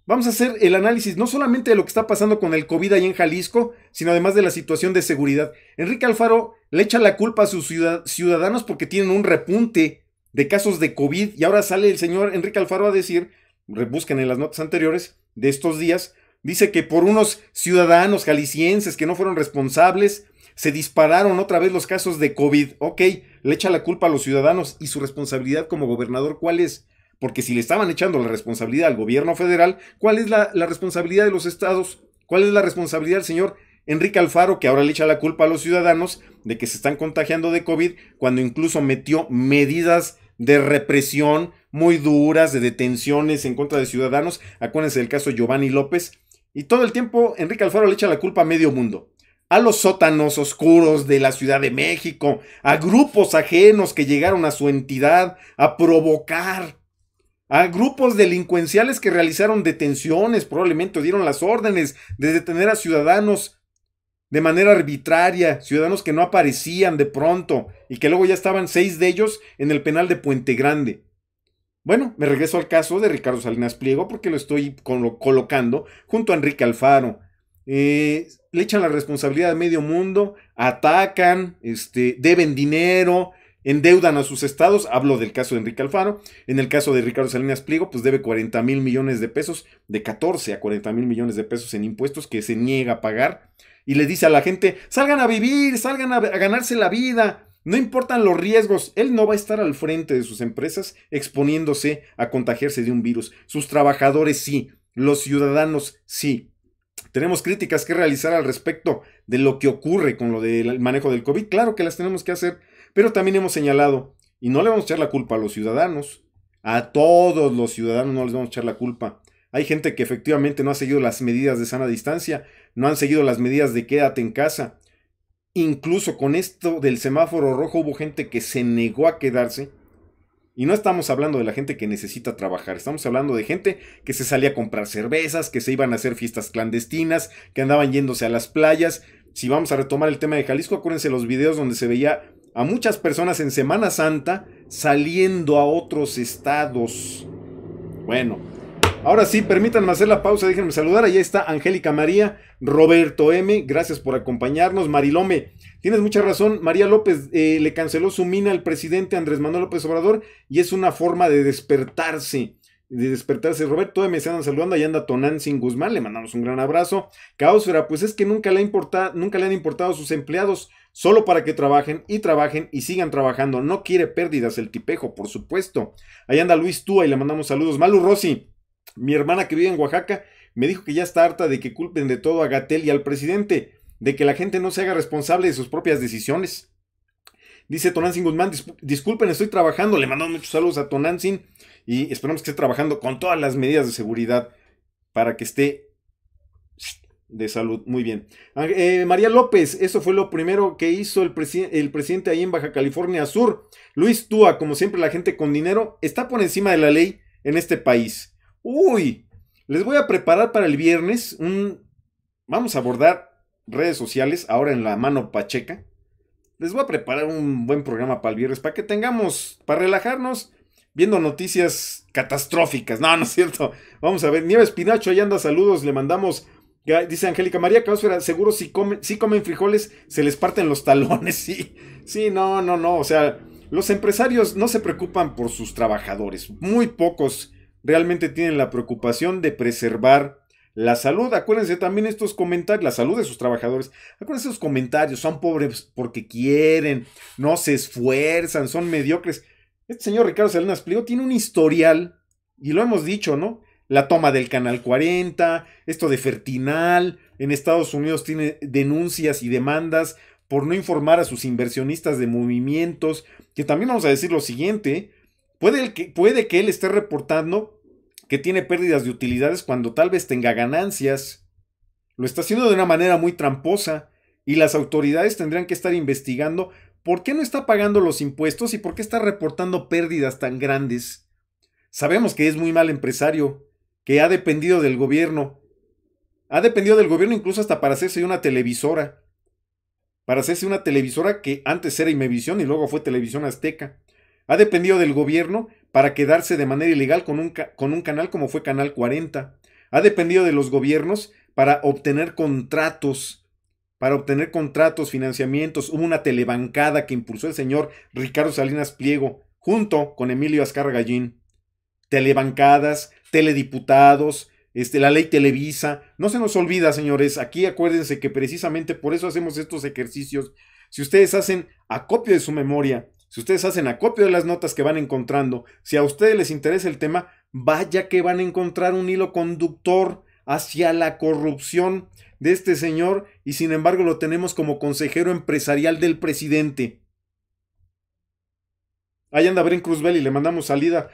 Vamos a hacer el análisis no solamente de lo que está pasando con el COVID ahí en Jalisco, sino además de la situación de seguridad. Enrique Alfaro le echa la culpa a sus ciudadanos porque tienen un repunte de casos de COVID y ahora sale el señor Enrique Alfaro a decir, rebusquen en las notas anteriores de estos días, dice que por unos ciudadanos jaliscienses que no fueron responsables, se dispararon otra vez los casos de COVID. Ok, le echa la culpa a los ciudadanos y su responsabilidad como gobernador, ¿cuál es? Porque si le estaban echando la responsabilidad al gobierno federal, ¿cuál es la, responsabilidad de los estados? ¿Cuál es la responsabilidad del señor Enrique Alfaro, que ahora le echa la culpa a los ciudadanos de que se están contagiando de COVID, cuando incluso metió medidas de represión muy duras, de detenciones en contra de ciudadanos? Acuérdense del caso Giovanni López. Y todo el tiempo Enrique Alfaro le echa la culpa a medio mundo a los sótanos oscuros de la Ciudad de México, a grupos ajenos que llegaron a su entidad a provocar a grupos delincuenciales que realizaron detenciones, probablemente dieron las órdenes de detener a ciudadanos de manera arbitraria, ciudadanos que no aparecían de pronto y que luego ya estaban seis de ellos en el penal de Puente Grande. Bueno, me regreso al caso de Ricardo Salinas Pliego porque lo estoy colocando junto a Enrique Alfaro. Eh, le echan la responsabilidad a medio mundo, atacan, este, deben dinero, endeudan a sus estados, hablo del caso de Enrique Alfaro, en el caso de Ricardo Salinas Pliego, pues debe 40 mil millones de pesos, de 14 a 40 mil millones de pesos en impuestos que se niega a pagar y le dice a la gente, salgan a vivir, salgan a, ganarse la vida, no importan los riesgos, él no va a estar al frente de sus empresas exponiéndose a contagiarse de un virus, sus trabajadores sí, los ciudadanos sí. Tenemos críticas que realizar al respecto de lo que ocurre con lo del manejo del COVID. Claro que las tenemos que hacer pero también hemos señalado, y no le vamos a echar la culpa a los ciudadanos, a todos los ciudadanos no les vamos a echar la culpa. Hay gente que efectivamente no ha seguido las medidas de sana distancia, no han seguido las medidas de quédate en casa. Incluso con esto del semáforo rojo hubo gente que se negó a quedarse. Y no estamos hablando de la gente que necesita trabajar, estamos hablando de gente que se salía a comprar cervezas, que se iban a hacer fiestas clandestinas, que andaban yéndose a las playas. Si vamos a retomar el tema de Jalisco, acuérdense los videos donde se veía a muchas personas en Semana Santa saliendo a otros estados. Bueno, ahora sí, permítanme hacer la pausa, déjenme saludar. ahí está Angélica María, Roberto M, gracias por acompañarnos. Marilome, tienes mucha razón. María López eh, le canceló su mina al presidente Andrés Manuel López Obrador y es una forma de despertarse de despertarse. Roberto M. se andan saludando, ahí anda Tonán sin Guzmán, le mandamos un gran abrazo. Caosfera, pues es que nunca le, ha importado, nunca le han importado sus empleados, solo para que trabajen y trabajen y sigan trabajando. No quiere pérdidas el tipejo, por supuesto. Ahí anda Luis Túa y le mandamos saludos. Malu Rossi, mi hermana que vive en Oaxaca, me dijo que ya está harta de que culpen de todo a Gatel y al presidente, de que la gente no se haga responsable de sus propias decisiones. Dice Tonantzin Guzmán, disculpen, estoy trabajando. Le mandamos muchos saludos a Tonantzin y esperamos que esté trabajando con todas las medidas de seguridad para que esté de salud. Muy bien. Ah, eh, María López, eso fue lo primero que hizo el, el, presidente ahí en Baja California Sur. Luis Túa, como siempre, la gente con dinero está por encima de la ley en este país. Uy, les voy a preparar para el viernes un... Vamos a abordar redes sociales ahora en la mano pacheca. Les voy a preparar un buen programa para el viernes, para que tengamos, para relajarnos, viendo noticias catastróficas. No, no es cierto. Vamos a ver. Nieves Pinacho ahí anda, saludos, le mandamos Dice Angélica María era seguro si, si comen frijoles se les parten los talones. Sí, sí, no, no, no. O sea, los empresarios no se preocupan por sus trabajadores. Muy pocos realmente tienen la preocupación de preservar la salud. Acuérdense también estos comentarios, la salud de sus trabajadores. Acuérdense esos comentarios, son pobres porque quieren, no se esfuerzan, son mediocres. Este señor Ricardo Salinas Pliego tiene un historial, y lo hemos dicho, ¿no? la toma del Canal 40, esto de Fertinal. En Estados Unidos tiene denuncias y demandas por no informar a sus inversionistas de movimientos, que también vamos a decir lo siguiente, puede que, puede que él esté reportando que tiene pérdidas de utilidades cuando tal vez tenga ganancias. Lo está haciendo de una manera muy tramposa y las autoridades tendrían que estar investigando por qué no está pagando los impuestos y por qué está reportando pérdidas tan grandes. Sabemos que es muy mal empresario, que ha dependido del gobierno. Ha dependido del gobierno incluso hasta para hacerse una televisora. Para hacerse una televisora que antes era Imevisión y luego fue Televisión Azteca. Ha dependido del gobierno para quedarse de manera ilegal con un, con un canal como fue Canal 40. Ha dependido de los gobiernos para obtener contratos para obtener contratos, financiamientos. Hubo una telebancada que impulsó el señor Ricardo Salinas Pliego junto con Emilio Azcárraga Gallín. Telebancadas, telediputados, este, la ley Televisa. No se nos olvida, señores, aquí acuérdense que precisamente por eso hacemos estos ejercicios. Si ustedes hacen acopio de su memoria, si ustedes hacen acopio de las notas que van encontrando, si a ustedes les interesa el tema, vaya que van a encontrar un hilo conductor hacia la corrupción de este señor y sin embargo lo tenemos como consejero empresarial del presidente. Ahí anda Bren Cruzbel y le mandamos salida.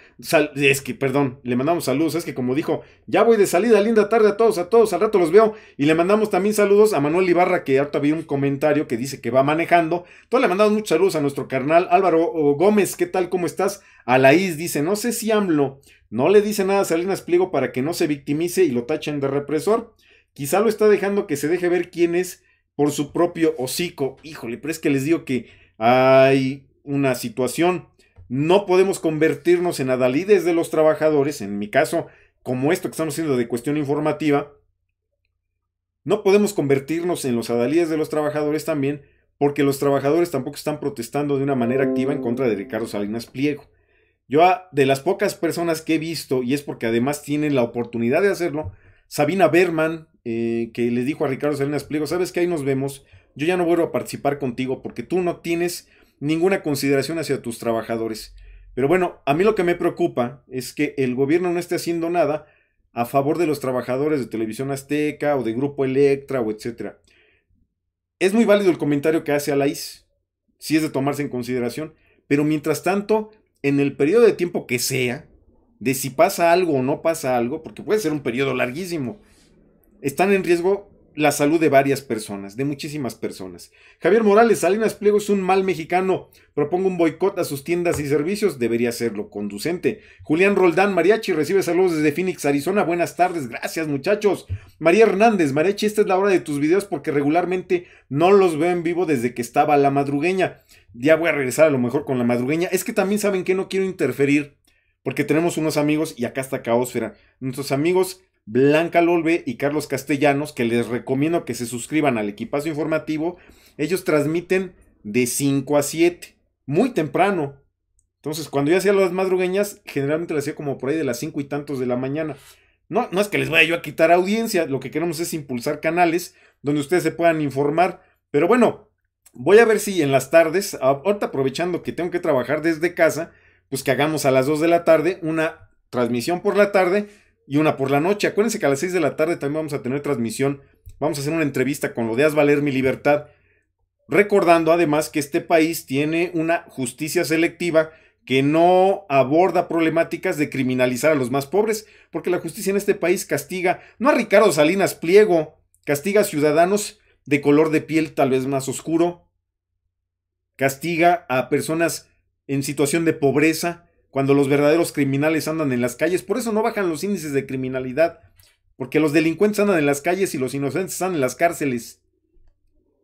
es que, perdón, le mandamos saludos. Es que como dijo, ya voy de salida, linda tarde a todos, a todos, al rato los veo. Y le mandamos también saludos a Manuel Ibarra, que ahorita había un comentario que dice que va manejando. Entonces le mandamos muchos saludos a nuestro carnal Álvaro Gómez, ¿qué tal? ¿Cómo estás? Alaís dice, no sé si AMLO no le dice nada a Salinas Pliego para que no se victimice y lo tachen de represor. Quizá lo está dejando que se deje ver quién es por su propio hocico. Híjole, pero es que les digo que hay una situación no podemos convertirnos en adalides de los trabajadores, en mi caso, como esto que estamos haciendo de cuestión informativa, no podemos convertirnos en los adalides de los trabajadores también, porque los trabajadores tampoco están protestando de una manera activa en contra de Ricardo Salinas Pliego. Yo, de las pocas personas que he visto, y es porque además tienen la oportunidad de hacerlo, Sabina Berman, eh, que le dijo a Ricardo Salinas Pliego, sabes que ahí nos vemos, yo ya no vuelvo a participar contigo porque tú no tienes ninguna consideración hacia tus trabajadores. Pero bueno, a mí lo que me preocupa es que el gobierno no esté haciendo nada a favor de los trabajadores de Televisión Azteca o de Grupo Electra o etcétera. Es muy válido el comentario que hace Alaís, si es de tomarse en consideración, pero mientras tanto, en el periodo de tiempo que sea, de si pasa algo o no pasa algo, porque puede ser un periodo larguísimo, están en riesgo la salud de varias personas, de muchísimas personas. Javier Morales, Salinas Pliego es un mal mexicano. Propongo un boicot a sus tiendas y servicios, debería serlo conducente. Julián Roldán Mariachi recibe saludos desde Phoenix, Arizona. Buenas tardes, gracias muchachos. María Hernández, Mariachi, esta es la hora de tus videos porque regularmente no los veo en vivo desde que estaba la madrugueña. Ya voy a regresar a lo mejor con la madrugueña. Es que también saben que no quiero interferir porque tenemos unos amigos y acá está Caosfera. Nuestros amigos Blanca Lolbe y Carlos Castellanos, que les recomiendo que se suscriban al equipazo informativo. Ellos transmiten de 5 a 7, muy temprano. Entonces, cuando yo hacía las madrugueñas, generalmente lo hacía como por ahí de las 5 y tantos de la mañana. No, no es que les vaya yo a quitar audiencia, lo que queremos es impulsar canales donde ustedes se puedan informar. Pero bueno, voy a ver si en las tardes, ahorita aprovechando que tengo que trabajar desde casa, pues que hagamos a las 2 de la tarde una transmisión por la tarde y una por la noche. Acuérdense que a las 6 de la tarde también vamos a tener transmisión. Vamos a hacer una entrevista con lo de Haz Valer Mi Libertad. Recordando además que este país tiene una justicia selectiva que no aborda problemáticas de criminalizar a los más pobres, porque la justicia en este país castiga no a Ricardo Salinas Pliego, castiga a ciudadanos de color de piel tal vez más oscuro, castiga a personas en situación de pobreza, cuando los verdaderos criminales andan en las calles. Por eso no bajan los índices de criminalidad, porque los delincuentes andan en las calles y los inocentes están en las cárceles.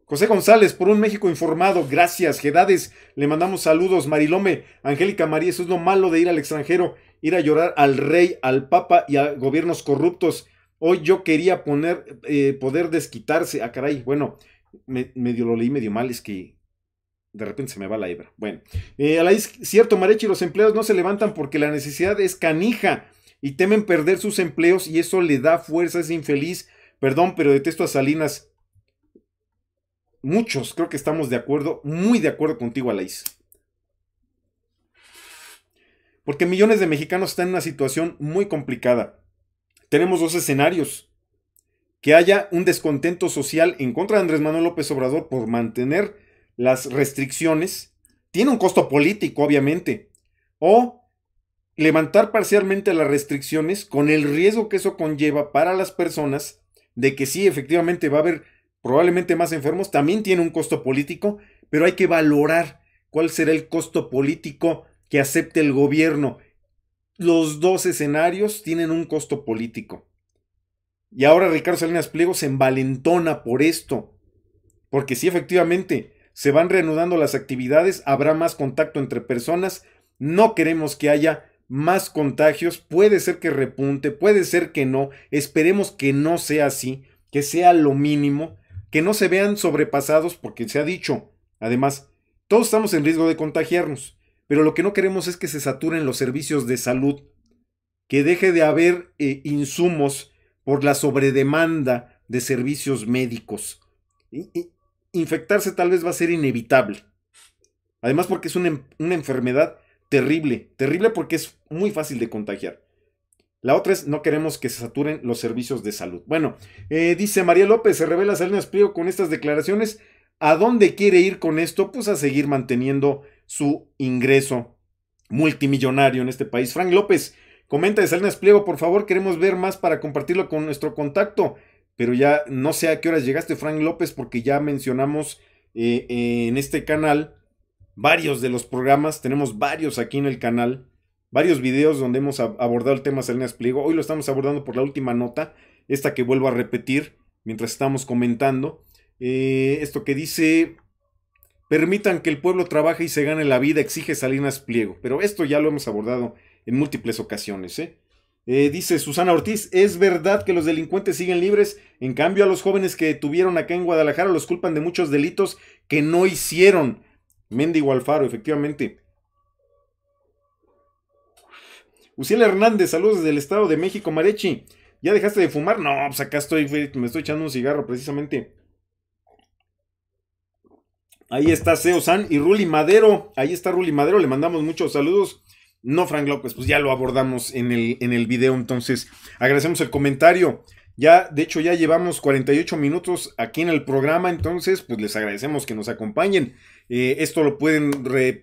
José González, por un México informado, gracias. Gedades, le mandamos saludos. Marilome, Angélica María, eso es lo malo de ir al extranjero, ir a llorar al rey, al papa y a gobiernos corruptos. Hoy yo quería poner, eh, poder desquitarse. A ah, caray, bueno, medio lo leí medio mal, es que de repente se me va la hebra. Bueno, eh, a la cierto, Marechi, los empleados no se levantan porque la necesidad es canija y temen perder sus empleos y eso le da fuerza, es infeliz. Perdón, pero detesto a Salinas. Muchos, creo que estamos de acuerdo, muy de acuerdo contigo, Alaís. Porque millones de mexicanos están en una situación muy complicada. Tenemos dos escenarios. Que haya un descontento social en contra de Andrés Manuel López Obrador por mantener las restricciones, tiene un costo político, obviamente. O levantar parcialmente las restricciones con el riesgo que eso conlleva para las personas de que sí, efectivamente va a haber probablemente más enfermos, también tiene un costo político, pero hay que valorar cuál será el costo político que acepte el gobierno. Los dos escenarios tienen un costo político. Y ahora Ricardo Salinas Pliego se envalentona por esto, porque sí, efectivamente, se van reanudando las actividades, habrá más contacto entre personas, no queremos que haya más contagios, puede ser que repunte, puede ser que no, esperemos que no sea así, que sea lo mínimo, que no se vean sobrepasados porque se ha dicho, además, todos estamos en riesgo de contagiarnos, pero lo que no queremos es que se saturen los servicios de salud, que deje de haber eh, insumos por la sobredemanda de servicios médicos. y, infectarse tal vez va a ser inevitable. Además porque es em, una, enfermedad terrible, terrible porque es muy fácil de contagiar. La otra es, no queremos que se saturen los servicios de salud. Bueno, eh, dice María López, se revela Salinas Pliego con estas declaraciones. ¿A dónde quiere ir con esto? Pues a seguir manteniendo su ingreso multimillonario en este país. Frank López, comenta de Salinas Pliego, por favor, queremos ver más para compartirlo con nuestro contacto pero ya no sé a qué horas llegaste, Frank López, porque ya mencionamos eh, eh, en este canal varios de los programas, tenemos varios aquí en el canal, varios videos donde hemos abordado el tema Salinas Pliego. Hoy lo estamos abordando por la última nota, esta que vuelvo a repetir mientras estamos comentando. Eh, esto que dice, permitan que el pueblo trabaje y se gane la vida, exige Salinas Pliego. Pero esto ya lo hemos abordado en múltiples ocasiones. ¿eh? Eh, dice Susana Ortiz, es verdad que los delincuentes siguen libres, en cambio a los jóvenes que tuvieron acá en Guadalajara los culpan de muchos delitos que no hicieron. Mendy Alfaro, efectivamente. Uciel Hernández, saludos desde el Estado de México, Marechi. ¿Ya dejaste de fumar? No, pues acá estoy, me estoy echando un cigarro precisamente. Ahí está Seo San y Ruli Madero. Ahí está Ruli Madero, le mandamos muchos saludos. No, Frank López, pues ya lo abordamos en el, en el video. Entonces, agradecemos el comentario. Ya, de hecho, ya llevamos 48 minutos aquí en el programa, entonces, pues les agradecemos que nos acompañen. Eh, esto lo pueden,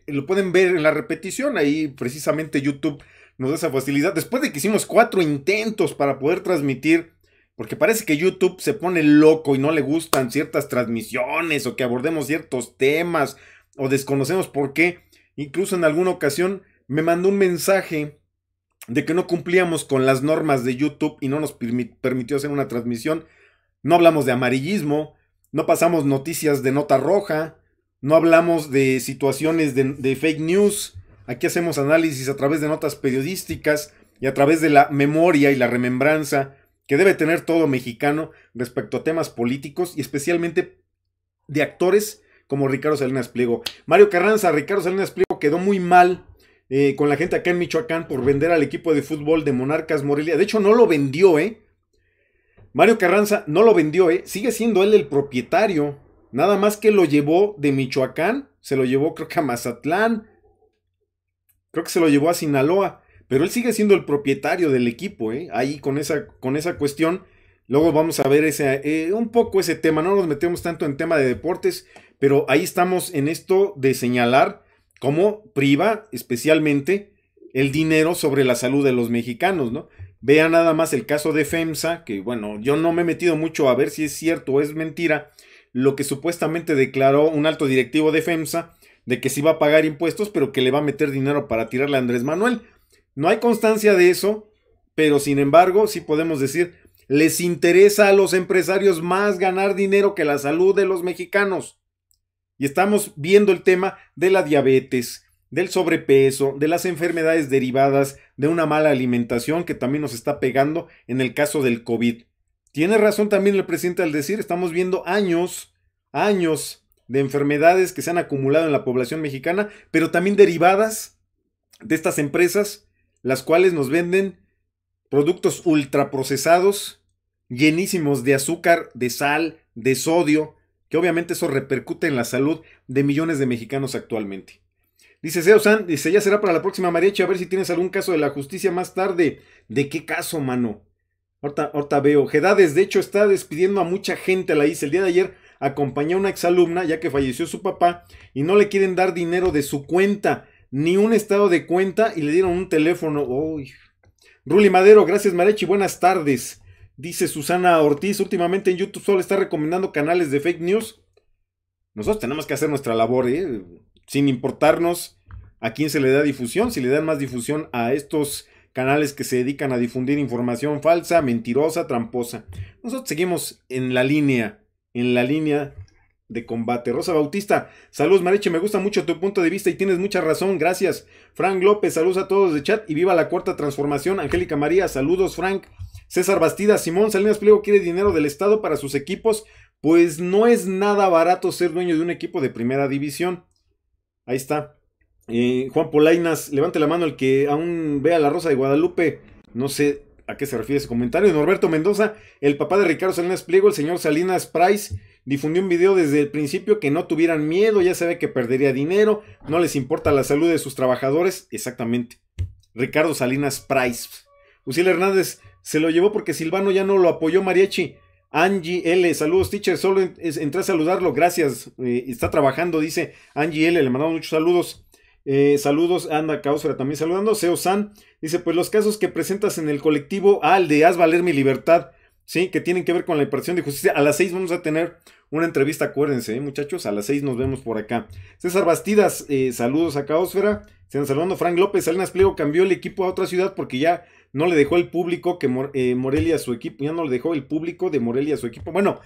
lo pueden ver en la repetición, ahí precisamente YouTube nos da esa facilidad. Después de que hicimos cuatro intentos para poder transmitir, porque parece que YouTube se pone loco y no le gustan ciertas transmisiones o que abordemos ciertos temas o desconocemos por qué. Incluso en alguna ocasión me mandó un mensaje de que no cumplíamos con las normas de YouTube y no nos permitió hacer una transmisión. No hablamos de amarillismo, no pasamos noticias de nota roja, no hablamos de situaciones de, fake news. Aquí hacemos análisis a través de notas periodísticas y a través de la memoria y la remembranza que debe tener todo mexicano respecto a temas políticos y especialmente de actores como Ricardo Salinas Pliego. Mario Carranza, Ricardo Salinas Pliego quedó muy mal eh, con la gente acá en Michoacán por vender al equipo de fútbol de Monarcas Morelia. De hecho, no lo vendió, ¿eh? Mario Carranza no lo vendió, ¿eh? Sigue siendo él el propietario. Nada más que lo llevó de Michoacán, se lo llevó creo que a Mazatlán, creo que se lo llevó a Sinaloa, pero él sigue siendo el propietario del equipo, ¿eh? Ahí con esa, con esa cuestión. Luego vamos a ver ese, eh, un poco ese tema, no nos metemos tanto en tema de deportes, pero ahí estamos en esto de señalar cómo priva especialmente el dinero sobre la salud de los mexicanos, ¿no? Vea nada más el caso de FEMSA, que bueno, yo no me he metido mucho a ver si es cierto o es mentira, lo que supuestamente declaró un alto directivo de FEMSA de que se va a pagar impuestos, pero que le va a meter dinero para tirarle a Andrés Manuel. No hay constancia de eso, pero sin embargo, sí podemos decir, les interesa a los empresarios más ganar dinero que la salud de los mexicanos y estamos viendo el tema de la diabetes, del sobrepeso, de las enfermedades derivadas de una mala alimentación que también nos está pegando en el caso del COVID. Tiene razón también el presidente al decir, estamos viendo años, años de enfermedades que se han acumulado en la población mexicana, pero también derivadas de estas empresas, las cuales nos venden productos ultraprocesados, llenísimos de azúcar, de sal, de sodio, que obviamente eso repercute en la salud de millones de mexicanos actualmente. Dice Seo dice, ya será para la próxima Mariachi, a ver si tienes algún caso de la justicia más tarde. ¿De qué caso, mano? Ahorita horta veo. Gedades, de hecho, está despidiendo a mucha gente, la hice. El día de ayer acompañó a una exalumna, ya que falleció su papá, y no le quieren dar dinero de su cuenta, ni un estado de cuenta, y le dieron un teléfono. Uy. Ruli Madero, gracias Marechi, buenas tardes. Dice Susana Ortiz, últimamente en YouTube solo está recomendando canales de fake news. Nosotros tenemos que hacer nuestra labor, ¿eh? sin importarnos a quién se le da difusión, si le dan más difusión a estos canales que se dedican a difundir información falsa, mentirosa, tramposa. Nosotros seguimos en la línea, en la línea de combate. Rosa Bautista, saludos Mareche, me gusta mucho tu punto de vista y tienes mucha razón, gracias. Frank López, saludos a todos de chat y viva la cuarta transformación. Angélica María, saludos Frank. César Bastida, Simón Salinas Pliego quiere dinero del Estado para sus equipos, pues no es nada barato ser dueño de un equipo de primera división. Ahí está. Eh, Juan Polainas, levante la mano el que aún vea la Rosa de Guadalupe. No sé a qué se refiere ese comentario. Norberto Mendoza, el papá de Ricardo Salinas Pliego, el señor Salinas Price, difundió un video desde el principio que no tuvieran miedo, ya se que perdería dinero, no les importa la salud de sus trabajadores. Exactamente. Ricardo Salinas Price. Usiel Hernández, se lo llevó porque Silvano ya no lo apoyó Mariachi. Angie L, saludos, teacher. Solo entré a saludarlo, gracias. Eh, está trabajando, dice Angie L. Le mandamos muchos saludos. Eh, saludos, Anda, Caosfera, también saludando. Seo San dice: Pues los casos que presentas en el colectivo al de Haz Valer Mi Libertad, ¿sí? Que tienen que ver con la impresión de justicia. A las seis vamos a tener una entrevista, acuérdense, ¿eh? muchachos. A las seis nos vemos por acá. César Bastidas, eh, saludos a Caosfera. Se saludando Frank López. Salinas Pliego cambió el equipo a otra ciudad porque ya no le dejó el público que eh, Morelia a su equipo, ya no le dejó el público de Morelia a su equipo. Bueno,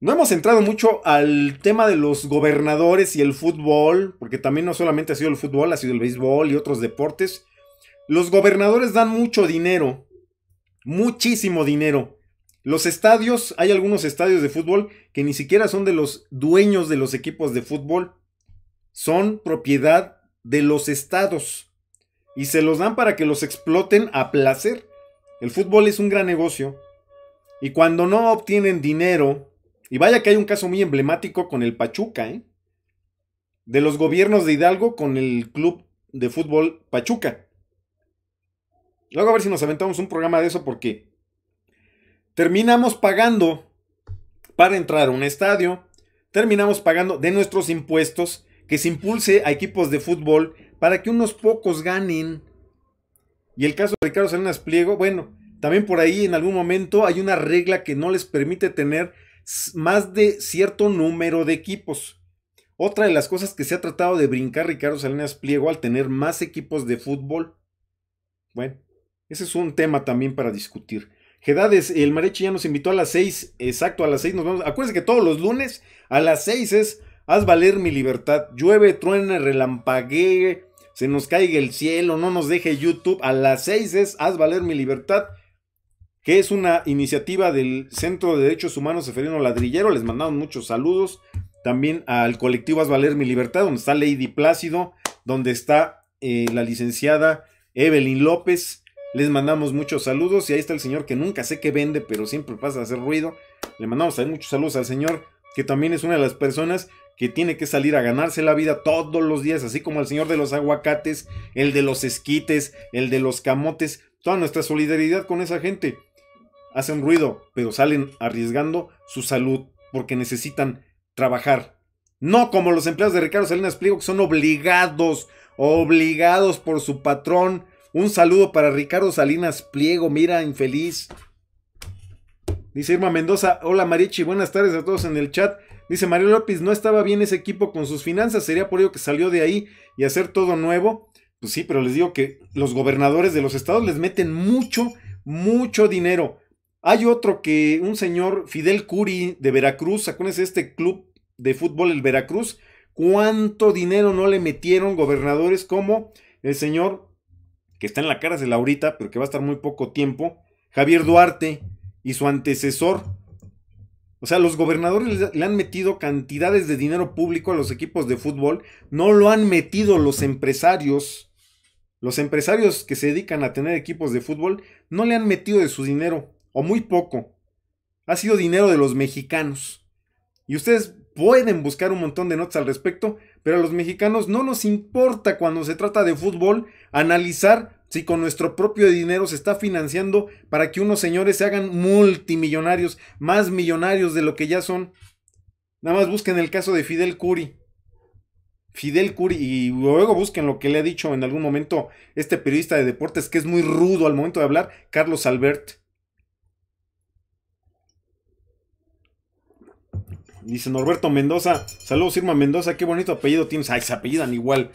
no hemos entrado mucho al tema de los gobernadores y el fútbol, porque también no solamente ha sido el fútbol, ha sido el béisbol y otros deportes. Los gobernadores dan mucho dinero, muchísimo dinero. Los estadios, hay algunos estadios de fútbol que ni siquiera son de los dueños de los equipos de fútbol, son propiedad de los estados y se los dan para que los exploten a placer. El fútbol es un gran negocio y cuando no obtienen dinero, y vaya que hay un caso muy emblemático con el Pachuca, ¿eh? de los gobiernos de Hidalgo con el club de fútbol Pachuca. Luego a ver si nos aventamos un programa de eso porque terminamos pagando para entrar a un estadio, terminamos pagando de nuestros impuestos que se impulse a equipos de fútbol para que unos pocos ganen. Y el caso de Ricardo Salinas Pliego, bueno, también por ahí en algún momento hay una regla que no les permite tener más de cierto número de equipos. Otra de las cosas que se ha tratado de brincar Ricardo Salinas Pliego al tener más equipos de fútbol. Bueno, ese es un tema también para discutir. Gedades, el Marechi ya nos invitó a las 6, exacto, a las 6 nos vamos. Acuérdense que todos los lunes a las 6 es Haz valer mi libertad, llueve, truena, relampaguee, se nos caiga el cielo, no nos deje YouTube. A las 6 es Haz Valer Mi Libertad, que es una iniciativa del Centro de Derechos Humanos Seferino Ladrillero. Les mandamos muchos saludos. También al colectivo Haz Valer Mi Libertad, donde está Lady Plácido, donde está eh, la licenciada Evelyn López. Les mandamos muchos saludos. Y ahí está el señor que nunca sé qué vende, pero siempre pasa a hacer ruido. Le mandamos también muchos saludos al señor, que también es una de las personas que tiene que salir a ganarse la vida todos los días, así como el señor de los aguacates, el de los esquites, el de los camotes, toda nuestra solidaridad con esa gente. Hacen ruido, pero salen arriesgando su salud porque necesitan trabajar. No como los empleados de Ricardo Salinas Pliego, que son obligados, obligados por su patrón. Un saludo para Ricardo Salinas Pliego, mira, infeliz. Dice Irma Mendoza, hola Marichi, buenas tardes a todos en el chat. Dice Mario López, no estaba bien ese equipo con sus finanzas, sería por ello que salió de ahí y hacer todo nuevo. Pues sí, pero les digo que los gobernadores de los estados les meten mucho, mucho dinero. Hay otro que un señor, Fidel Curi de Veracruz, acuérdense este club de fútbol, el Veracruz, cuánto dinero no le metieron gobernadores como el señor que está en la cara de Laurita, pero que va a estar muy poco tiempo, Javier Duarte y su antecesor, o sea, los gobernadores le han metido cantidades de dinero público a los equipos de fútbol, no lo han metido los empresarios. Los empresarios que se dedican a tener equipos de fútbol no le han metido de su dinero, o muy poco. Ha sido dinero de los mexicanos. Y ustedes pueden buscar un montón de notas al respecto, pero a los mexicanos no nos importa cuando se trata de fútbol analizar y con nuestro propio dinero se está financiando para que unos señores se hagan multimillonarios, más millonarios de lo que ya son. Nada más busquen el caso de Fidel Curi. Fidel Curi, y luego busquen lo que le ha dicho en algún momento este periodista de deportes que es muy rudo al momento de hablar, Carlos Albert. Dice Norberto Mendoza, saludos Irma Mendoza, qué bonito apellido tienes. Ay, se apellidan igual.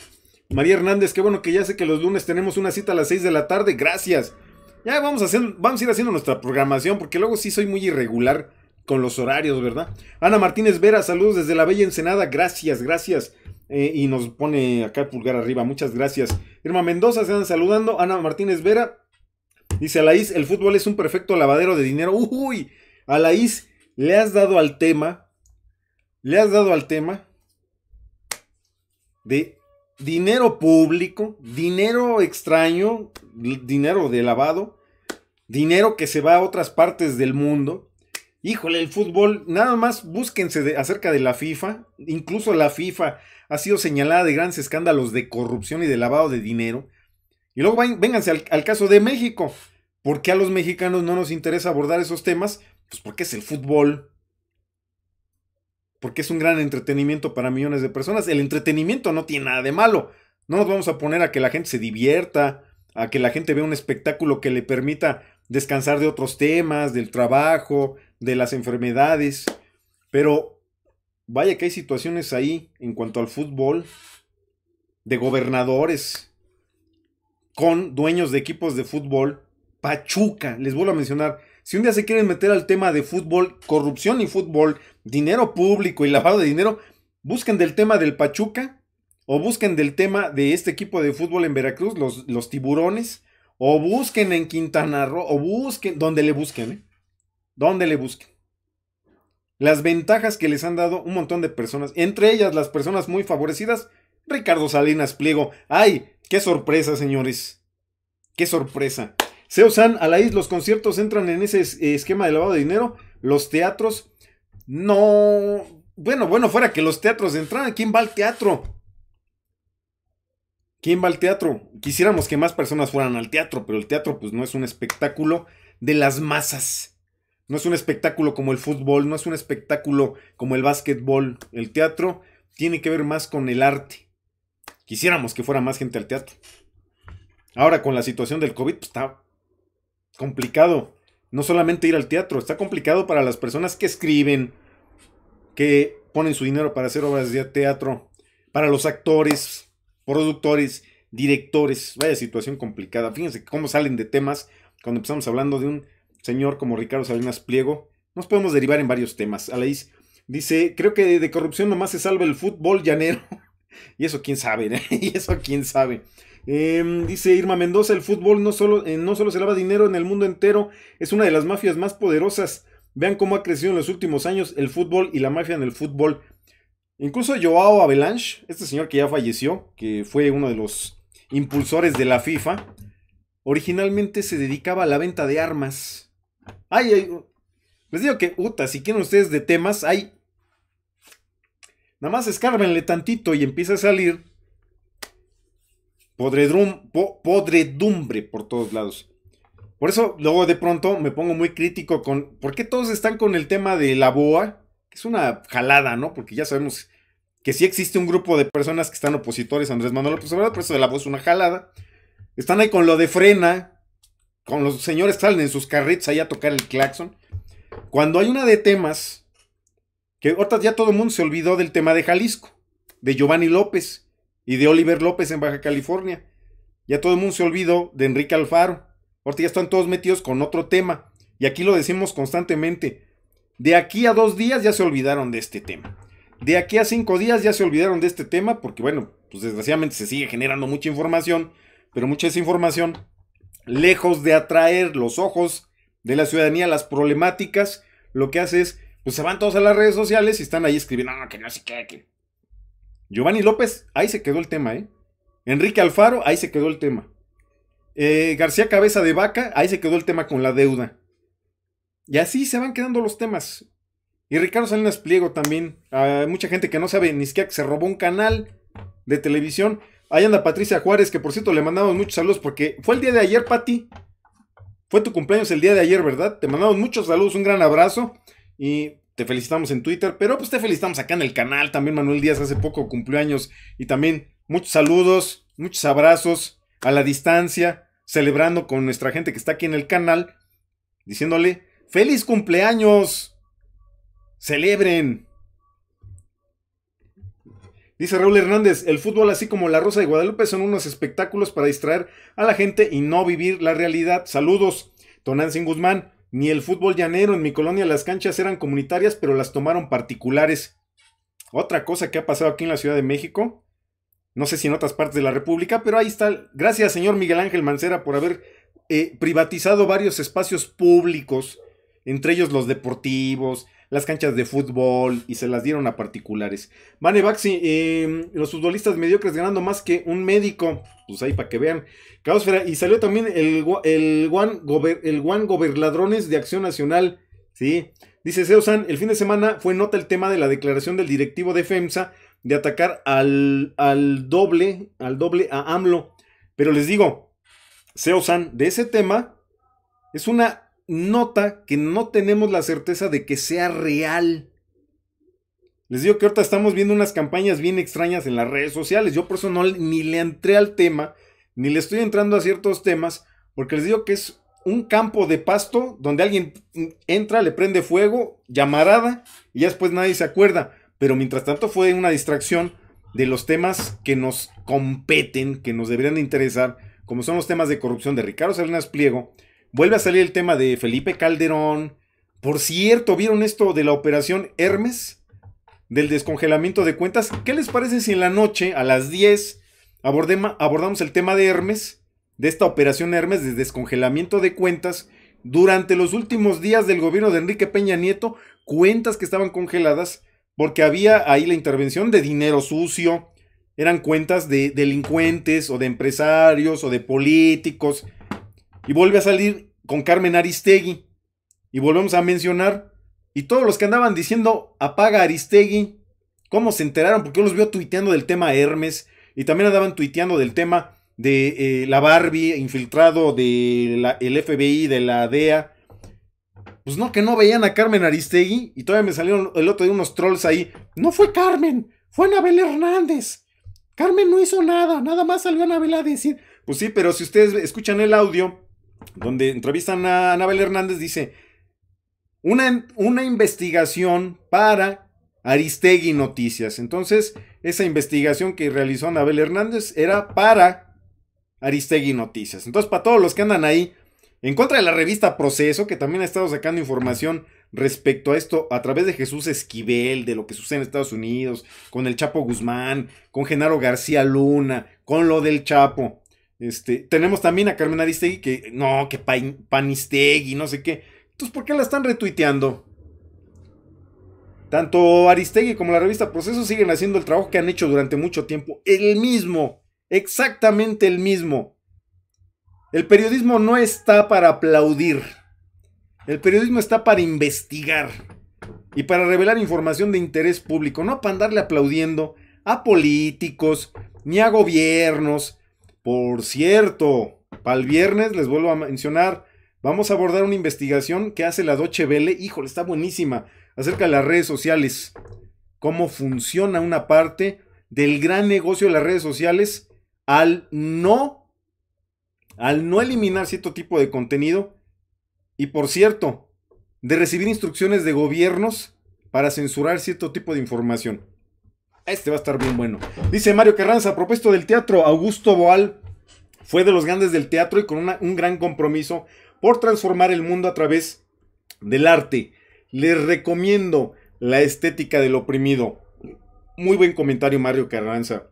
María Hernández, qué bueno que ya sé que los lunes tenemos una cita a las 6 de la tarde. Gracias. Ya vamos a, hacer, vamos a ir haciendo nuestra programación porque luego sí soy muy irregular con los horarios, ¿verdad? Ana Martínez Vera, saludos desde la Bella Ensenada. Gracias, gracias. Eh, y nos pone acá el pulgar arriba. Muchas gracias. Irma Mendoza, se dan saludando. Ana Martínez Vera. Dice Alaís, el fútbol es un perfecto lavadero de dinero. Uy, Alaís, le has dado al tema. Le has dado al tema de dinero público, dinero extraño, dinero de lavado, dinero que se va a otras partes del mundo. Híjole, el fútbol, nada más búsquense acerca de la FIFA, incluso la FIFA ha sido señalada de grandes escándalos de corrupción y de lavado de dinero. Y luego vénganse al, al caso de México. ¿Por qué a los mexicanos no nos interesa abordar esos temas? Pues porque es el fútbol porque es un gran entretenimiento para millones de personas. El entretenimiento no tiene nada de malo. No nos vamos a poner a que la gente se divierta, a que la gente vea un espectáculo que le permita descansar de otros temas, del trabajo, de las enfermedades. Pero vaya que hay situaciones ahí en cuanto al fútbol, de gobernadores con dueños de equipos de fútbol. Pachuca, les vuelvo a mencionar, si un día se quieren meter al tema de fútbol, corrupción y fútbol, dinero público y lavado de dinero, busquen del tema del Pachuca o busquen del tema de este equipo de fútbol en Veracruz, los, los tiburones, o busquen en Quintana Roo, o busquen, donde le busquen, ¿eh? Donde le busquen. Las ventajas que les han dado un montón de personas, entre ellas las personas muy favorecidas, Ricardo Salinas Pliego. ¡Ay! ¡Qué sorpresa, señores! ¡Qué sorpresa! usan a la isla, los conciertos entran en ese esquema de lavado de dinero. Los teatros, no. Bueno, bueno, fuera que los teatros entraran, ¿quién va al teatro? ¿Quién va al teatro? Quisiéramos que más personas fueran al teatro, pero el teatro pues no es un espectáculo de las masas. No es un espectáculo como el fútbol, no es un espectáculo como el básquetbol. El teatro tiene que ver más con el arte. Quisiéramos que fuera más gente al teatro. Ahora con la situación del COVID, pues, está complicado. No solamente ir al teatro, está complicado para las personas que escriben, que ponen su dinero para hacer obras de teatro, para los actores, productores, directores. Vaya situación complicada. Fíjense cómo salen de temas cuando empezamos hablando de un señor como Ricardo Salinas Pliego. Nos podemos derivar en varios temas. Alaís dice, creo que de corrupción nomás se salva el fútbol llanero. y eso quién sabe, y eso quién sabe. Em, dice Irma Mendoza, el fútbol no solo, eh, no solo se lava dinero en el mundo entero, es una de las mafias más poderosas. Vean cómo ha crecido en los últimos años el fútbol y la mafia en el fútbol. Incluso Joao Avalanche, este señor que ya falleció, que fue uno de los impulsores de la FIFA, originalmente se dedicaba a la venta de armas. Ay, les digo que, uta si quieren ustedes de temas, hay... Nada más escárbenle tantito y empieza a salir podredumbre por todos lados. Por eso luego de pronto me pongo muy crítico con, ¿por qué todos están con el tema de la boa? Que es una jalada, ¿no? Porque ya sabemos que sí existe un grupo de personas que están opositores a Andrés Manuel López Obrador, por eso de la boa es una jalada. Están ahí con lo de frena, con los señores salen en sus carritos ahí a tocar el claxon. Cuando hay una de temas, que ahorita ya todo el mundo se olvidó del tema de Jalisco, de Giovanni López, y de Oliver López en Baja California. Ya todo el mundo se olvidó de Enrique Alfaro. Porque ya están todos metidos con otro tema. Y aquí lo decimos constantemente. De aquí a dos días ya se olvidaron de este tema. De aquí a cinco días ya se olvidaron de este tema porque, bueno, pues desgraciadamente se sigue generando mucha información, pero mucha esa información. lejos de atraer los ojos de la ciudadanía las problemáticas, lo que hace es, pues se van todos a las redes sociales y están ahí escribiendo, no, que no sé qué, que Giovanni López, ahí se quedó el tema, ¿eh? Enrique Alfaro, ahí se quedó el tema. Eh, García Cabeza de Vaca, ahí se quedó el tema con la deuda. Y así se van quedando los temas. Y Ricardo Salinas Pliego también. Hay ah, mucha gente que no sabe ni siquiera que se robó un canal de televisión. Ahí anda Patricia Juárez, que por cierto le mandamos muchos saludos porque fue el día de ayer, Pati. Fue tu cumpleaños el día de ayer, ¿verdad? Te mandamos muchos saludos, un gran abrazo. Y felicitamos en Twitter, pero pues te felicitamos acá en el canal. También Manuel Díaz hace poco cumplió años y también muchos saludos, muchos abrazos a la distancia, celebrando con nuestra gente que está aquí en el canal, diciéndole, feliz cumpleaños, celebren. Dice Raúl Hernández, el fútbol así como la Rosa de Guadalupe son unos espectáculos para distraer a la gente y no vivir la realidad. Saludos, Tonancin Guzmán ni el fútbol llanero. En mi colonia las canchas eran comunitarias, pero las tomaron particulares. Otra cosa que ha pasado aquí en la Ciudad de México, no sé si en otras partes de la República, pero ahí está. Gracias, señor Miguel Ángel Mancera, por haber eh, privatizado varios espacios públicos, entre ellos los deportivos, las canchas de fútbol y se las dieron a particulares. Vane Baxi, los futbolistas mediocres ganando más que un médico. Pues ahí para que vean. Caosfera, y salió también el, el, Juan Gober, el Goberladrones de Acción Nacional. Sí. Dice San, el fin de semana fue nota el tema de la declaración del directivo de FEMSA de atacar al, al doble, al doble a AMLO. Pero les digo, Seosan, de ese tema es una nota que no tenemos la certeza de que sea real. Les digo que ahorita estamos viendo unas campañas bien extrañas en las redes sociales. Yo por eso no, ni le entré al tema, ni le estoy entrando a ciertos temas, porque les digo que es un campo de pasto donde alguien entra, le prende fuego, llamarada, y ya después nadie se acuerda. Pero mientras tanto fue una distracción de los temas que nos competen, que nos deberían interesar, como son los temas de corrupción de Ricardo Salinas Pliego, Vuelve a salir el tema de Felipe Calderón. Por cierto, ¿vieron esto de la operación Hermes? Del descongelamiento de cuentas. ¿Qué les parece si en la noche, a las 10, abordamos el tema de Hermes? De esta operación Hermes de descongelamiento de cuentas. Durante los últimos días del gobierno de Enrique Peña Nieto, cuentas que estaban congeladas porque había ahí la intervención de dinero sucio. Eran cuentas de delincuentes o de empresarios o de políticos y vuelve a salir con Carmen Aristegui. Y volvemos a mencionar. Y todos los que andaban diciendo apaga Aristegui, ¿cómo se enteraron? Porque yo los veo tuiteando del tema Hermes. Y también andaban tuiteando del tema de eh, la Barbie infiltrado del FBI, de la DEA. Pues no, que no veían a Carmen Aristegui. Y todavía me salieron el otro de unos trolls ahí. No fue Carmen, fue Anabel Hernández. Carmen no hizo nada, nada más salió Anabel a decir. Pues sí, pero si ustedes escuchan el audio, donde entrevistan a Anabel Hernández, dice, una, investigación para Aristegui Noticias. Entonces, esa investigación que realizó Anabel Hernández era para Aristegui Noticias. Entonces, para todos los que andan ahí, en contra de la revista Proceso, que también ha estado sacando información respecto a esto a través de Jesús Esquivel, de lo que sucede en Estados Unidos, con el Chapo Guzmán, con Genaro García Luna, con lo del Chapo. Este, tenemos también a Carmen Aristegui que, no, que Panistegui, no sé qué. Entonces, ¿por qué la están retuiteando? Tanto Aristegui como la revista Proceso siguen haciendo el trabajo que han hecho durante mucho tiempo. El mismo, exactamente el mismo. El periodismo no está para aplaudir. El periodismo está para investigar y para revelar información de interés público, no para andarle aplaudiendo a políticos, ni a gobiernos, por cierto, para el viernes les vuelvo a mencionar, vamos a abordar una investigación que hace la Doche Vele, híjole, está buenísima, acerca de las redes sociales, cómo funciona una parte del gran negocio de las redes sociales al no, al no eliminar cierto tipo de contenido y por cierto, de recibir instrucciones de gobiernos para censurar cierto tipo de información. Este va a estar bien bueno. Dice Mario Carranza, propuesto del teatro, Augusto Boal fue de los grandes del teatro y con un gran compromiso por transformar el mundo a través del arte. Les recomiendo la estética del oprimido. Muy buen comentario Mario Carranza.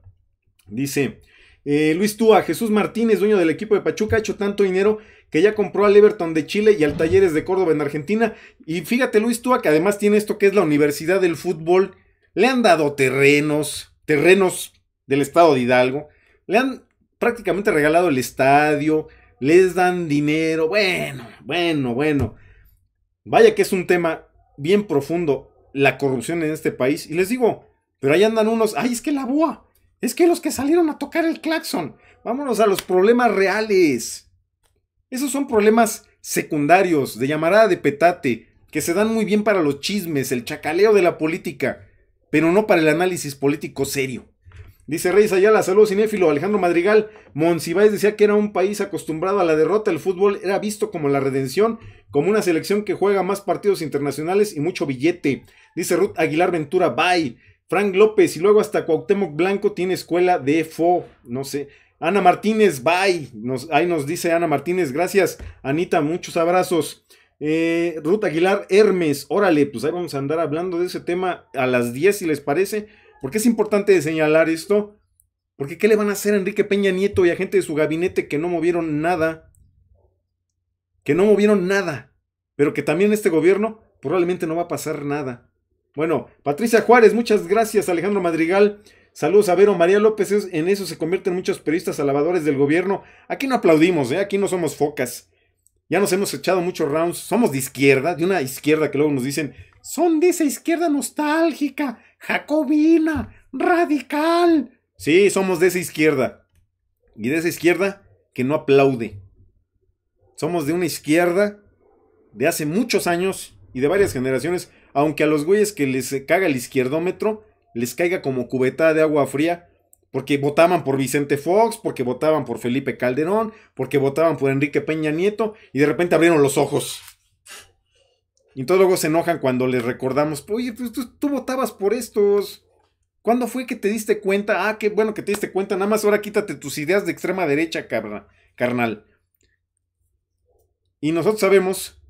Dice, eh, Luis Túa, Jesús Martínez, dueño del equipo de Pachuca, ha hecho tanto dinero que ya compró al Everton de Chile y al Talleres de Córdoba en Argentina. Y fíjate, Luis Túa, que además tiene esto que es la Universidad del Fútbol le han dado terrenos, terrenos del estado de Hidalgo, le han prácticamente regalado el estadio, les dan dinero, bueno, bueno, bueno. Vaya que es un tema bien profundo la corrupción en este país. Y les digo, pero ahí andan unos, ay, es que la boa, es que los que salieron a tocar el claxon, vámonos a los problemas reales. Esos son problemas secundarios, de llamarada de petate, que se dan muy bien para los chismes, el chacaleo de la política pero no para el análisis político serio. Dice Reyes Ayala, saludos cinéfilo, Alejandro Madrigal, Monsiváis decía que era un país acostumbrado a la derrota, el fútbol era visto como la redención, como una selección que juega más partidos internacionales y mucho billete. Dice Ruth Aguilar Ventura, bye. Frank López y luego hasta Cuauhtémoc Blanco tiene escuela de FO, no sé. Ana Martínez, bye. ahí nos dice Ana Martínez, gracias. Anita, muchos abrazos. Eh, Ruta Aguilar Hermes, órale, pues ahí vamos a andar hablando de ese tema a las 10 si les parece, porque es importante señalar esto, porque ¿qué le van a hacer a Enrique Peña Nieto y a gente de su gabinete que no movieron nada? Que no movieron nada, pero que también este gobierno probablemente pues, no va a pasar nada. Bueno, Patricia Juárez, muchas gracias, Alejandro Madrigal. Saludos a Vero María López, en eso se convierten muchos periodistas alabadores del gobierno. Aquí no aplaudimos, ¿eh? aquí no somos focas. Ya nos hemos echado muchos rounds. Somos de izquierda, de una izquierda que luego nos dicen, son de esa izquierda nostálgica, jacobina, radical. Sí, somos de esa izquierda. Y de esa izquierda que no aplaude. Somos de una izquierda de hace muchos años y de varias generaciones, aunque a los güeyes que les caga el izquierdómetro les caiga como cubeta de agua fría porque votaban por Vicente Fox, porque votaban por Felipe Calderón, porque votaban por Enrique Peña Nieto, y de repente abrieron los ojos. Y entonces luego se enojan cuando les recordamos, oye, pues, tú, tú, votabas por estos. ¿Cuándo fue que te diste cuenta? Ah, qué bueno que te diste cuenta, nada más ahora quítate tus ideas de extrema derecha, carnal. Y nosotros sabemos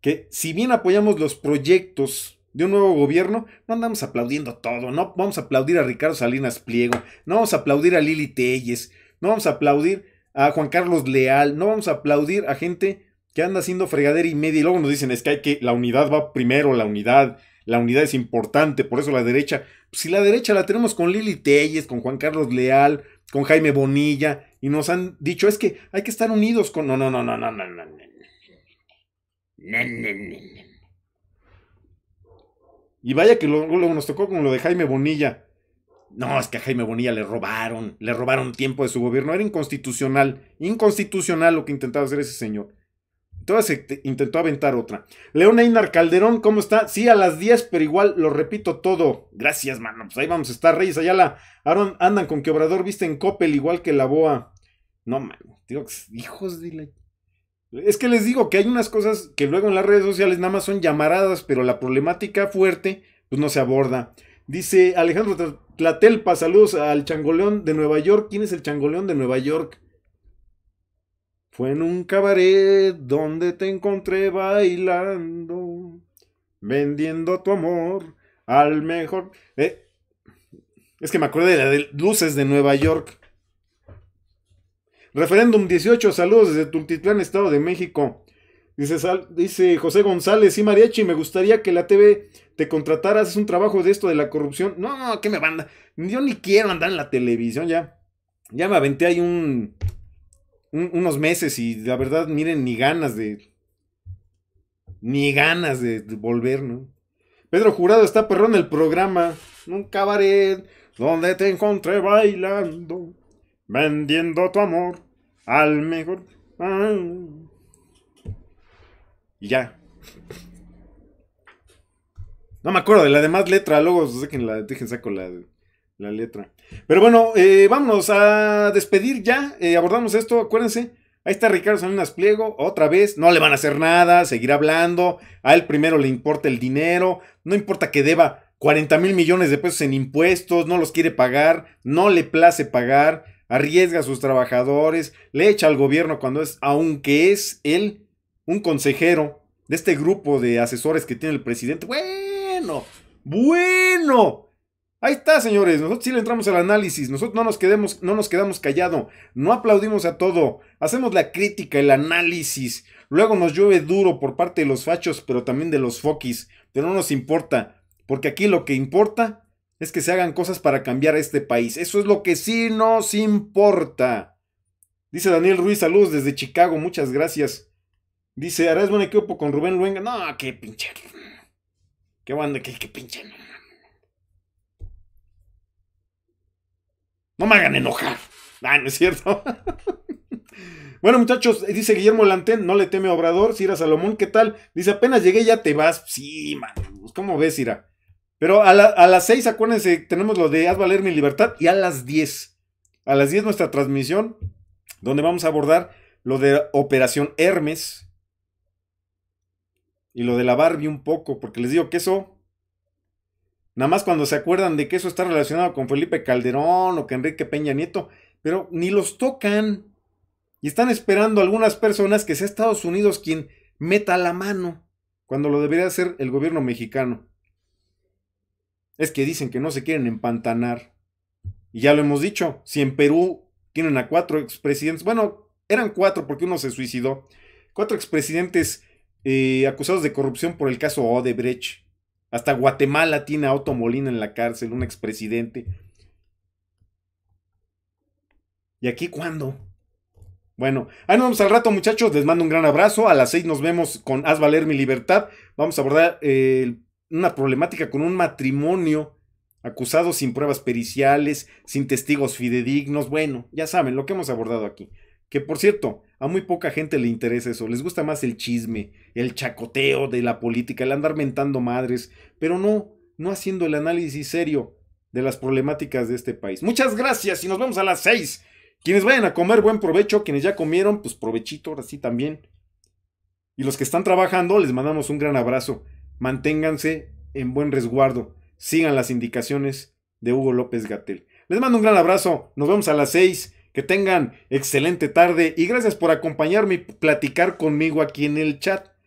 que si bien apoyamos los proyectos de un nuevo gobierno, no andamos aplaudiendo todo, no vamos a aplaudir a Ricardo Salinas Pliego, no vamos a aplaudir a Lili Telles, no vamos a aplaudir a Juan Carlos Leal, no vamos a aplaudir a gente que anda haciendo fregadera y media y luego nos dicen es que la unidad va primero, la unidad, la unidad es importante, por eso la derecha, si la derecha la tenemos con Lili Telles, con Juan Carlos Leal, con Jaime Bonilla y nos han dicho es que hay que estar unidos con no no no no no no no no no no no y vaya que luego nos tocó con lo de Jaime Bonilla. No, es que a Jaime Bonilla le robaron, le robaron tiempo de su gobierno. Era inconstitucional, inconstitucional lo que intentaba hacer ese señor. Entonces intentó aventar otra. León Einar Calderón, ¿cómo está? Sí, a las 10, pero igual lo repito todo. Gracias, mano. Pues ahí vamos a estar, Reyes Allá Aaron, andan con que Obrador viste en Coppel, igual que la boa. No, mano. tío, hijos de la es que les digo que hay unas cosas que luego en las redes sociales nada más son llamaradas, pero la problemática fuerte pues no se aborda. Dice Alejandro Tlatelpa, saludos al changoleón de Nueva York. ¿Quién es el changoleón de Nueva York? Fue en un cabaret donde te encontré bailando, vendiendo tu amor al mejor. Eh, es que me acuerdo de la de Luces de Nueva York. Referéndum 18, saludos desde Tultitlán, Estado de México. Dice, dice José González, sí, Mariachi, me gustaría que la TV te contratara, haces un trabajo de esto de la corrupción. No, no, que me banda. yo ni quiero andar en la televisión, ya. Ya me aventé ahí un, unos meses y la verdad, miren, ni ganas de, ni ganas de, volver, ¿no? Pedro Jurado está perrón el programa. Nunca cabaret donde te encontré bailando vendiendo tu amor al mejor. Y ya. No me acuerdo de la demás letra, luego la... dejen saco la, letra. Pero bueno, eh, vámonos a despedir ya. Eh, abordamos esto, acuérdense. Ahí está Ricardo Salinas Pliego, otra vez, no le van a hacer nada, seguirá hablando, a él primero le importa el dinero, no importa que deba 40 mil millones de pesos en impuestos, no los quiere pagar, no le place pagar, arriesga a sus trabajadores, le echa al gobierno cuando es, aunque es él un consejero de este grupo de asesores que tiene el presidente. Bueno, bueno. Ahí está, señores. Nosotros sí le entramos al análisis. Nosotros no nos, quedemos, no nos quedamos callados, No aplaudimos a todo. Hacemos la crítica, el análisis. Luego nos llueve duro por parte de los fachos, pero también de los foquis. Pero no nos importa. Porque aquí lo que importa es que se hagan cosas para cambiar este país. Eso es lo que sí nos importa. Dice Daniel Ruiz, saludos desde Chicago, muchas gracias. Dice, harás buen equipo con Rubén Luenga. No, qué pinche. Qué banda, qué, qué pinche. No me hagan enojar. Ah, no es cierto. Bueno, muchachos, dice Guillermo Lantén, no le teme a Obrador. Sira Salomón, ¿qué tal? Dice, apenas llegué, ya te vas. Sí, man. Pues, ¿Cómo ves, Sira? Pero a, las 6, acuérdense, tenemos lo de Haz valer mi libertad y a las 10. A las 10 nuestra transmisión, donde vamos a abordar lo de Operación Hermes y lo de la Barbie un poco, porque les digo que eso, nada más cuando se acuerdan de que eso está relacionado con Felipe Calderón o que Enrique Peña Nieto, pero ni los tocan. Y están esperando algunas personas que sea Estados Unidos quien meta la mano, cuando lo debería hacer el gobierno mexicano es que dicen que no se quieren empantanar. Y ya lo hemos dicho, si en Perú tienen a cuatro expresidentes, bueno, eran cuatro porque uno se suicidó, cuatro expresidentes eh, acusados de corrupción por el caso Odebrecht. Hasta Guatemala tiene a Otto Molina en la cárcel, un expresidente. ¿Y aquí cuándo? Bueno, ahí nos vemos al rato, muchachos. Les mando un gran abrazo. A las seis nos vemos con Haz Valer Mi Libertad. Vamos a abordar eh, el una problemática con un matrimonio acusado sin pruebas periciales, sin testigos fidedignos, bueno, ya saben lo que hemos abordado aquí. Que por cierto, a muy poca gente le interesa eso, les gusta más el chisme, el chacoteo de la política, el andar mentando madres, pero no, no haciendo el análisis serio de las problemáticas de este país. Muchas gracias y nos vemos a las 6. Quienes vayan a comer, buen provecho. Quienes ya comieron, pues provechito, ahora sí también. Y los que están trabajando, les mandamos un gran abrazo. Manténganse en buen resguardo. Sigan las indicaciones de Hugo López Gatel. Les mando un gran abrazo. Nos vemos a las 6. Que tengan excelente tarde y gracias por acompañarme y platicar conmigo aquí en el chat.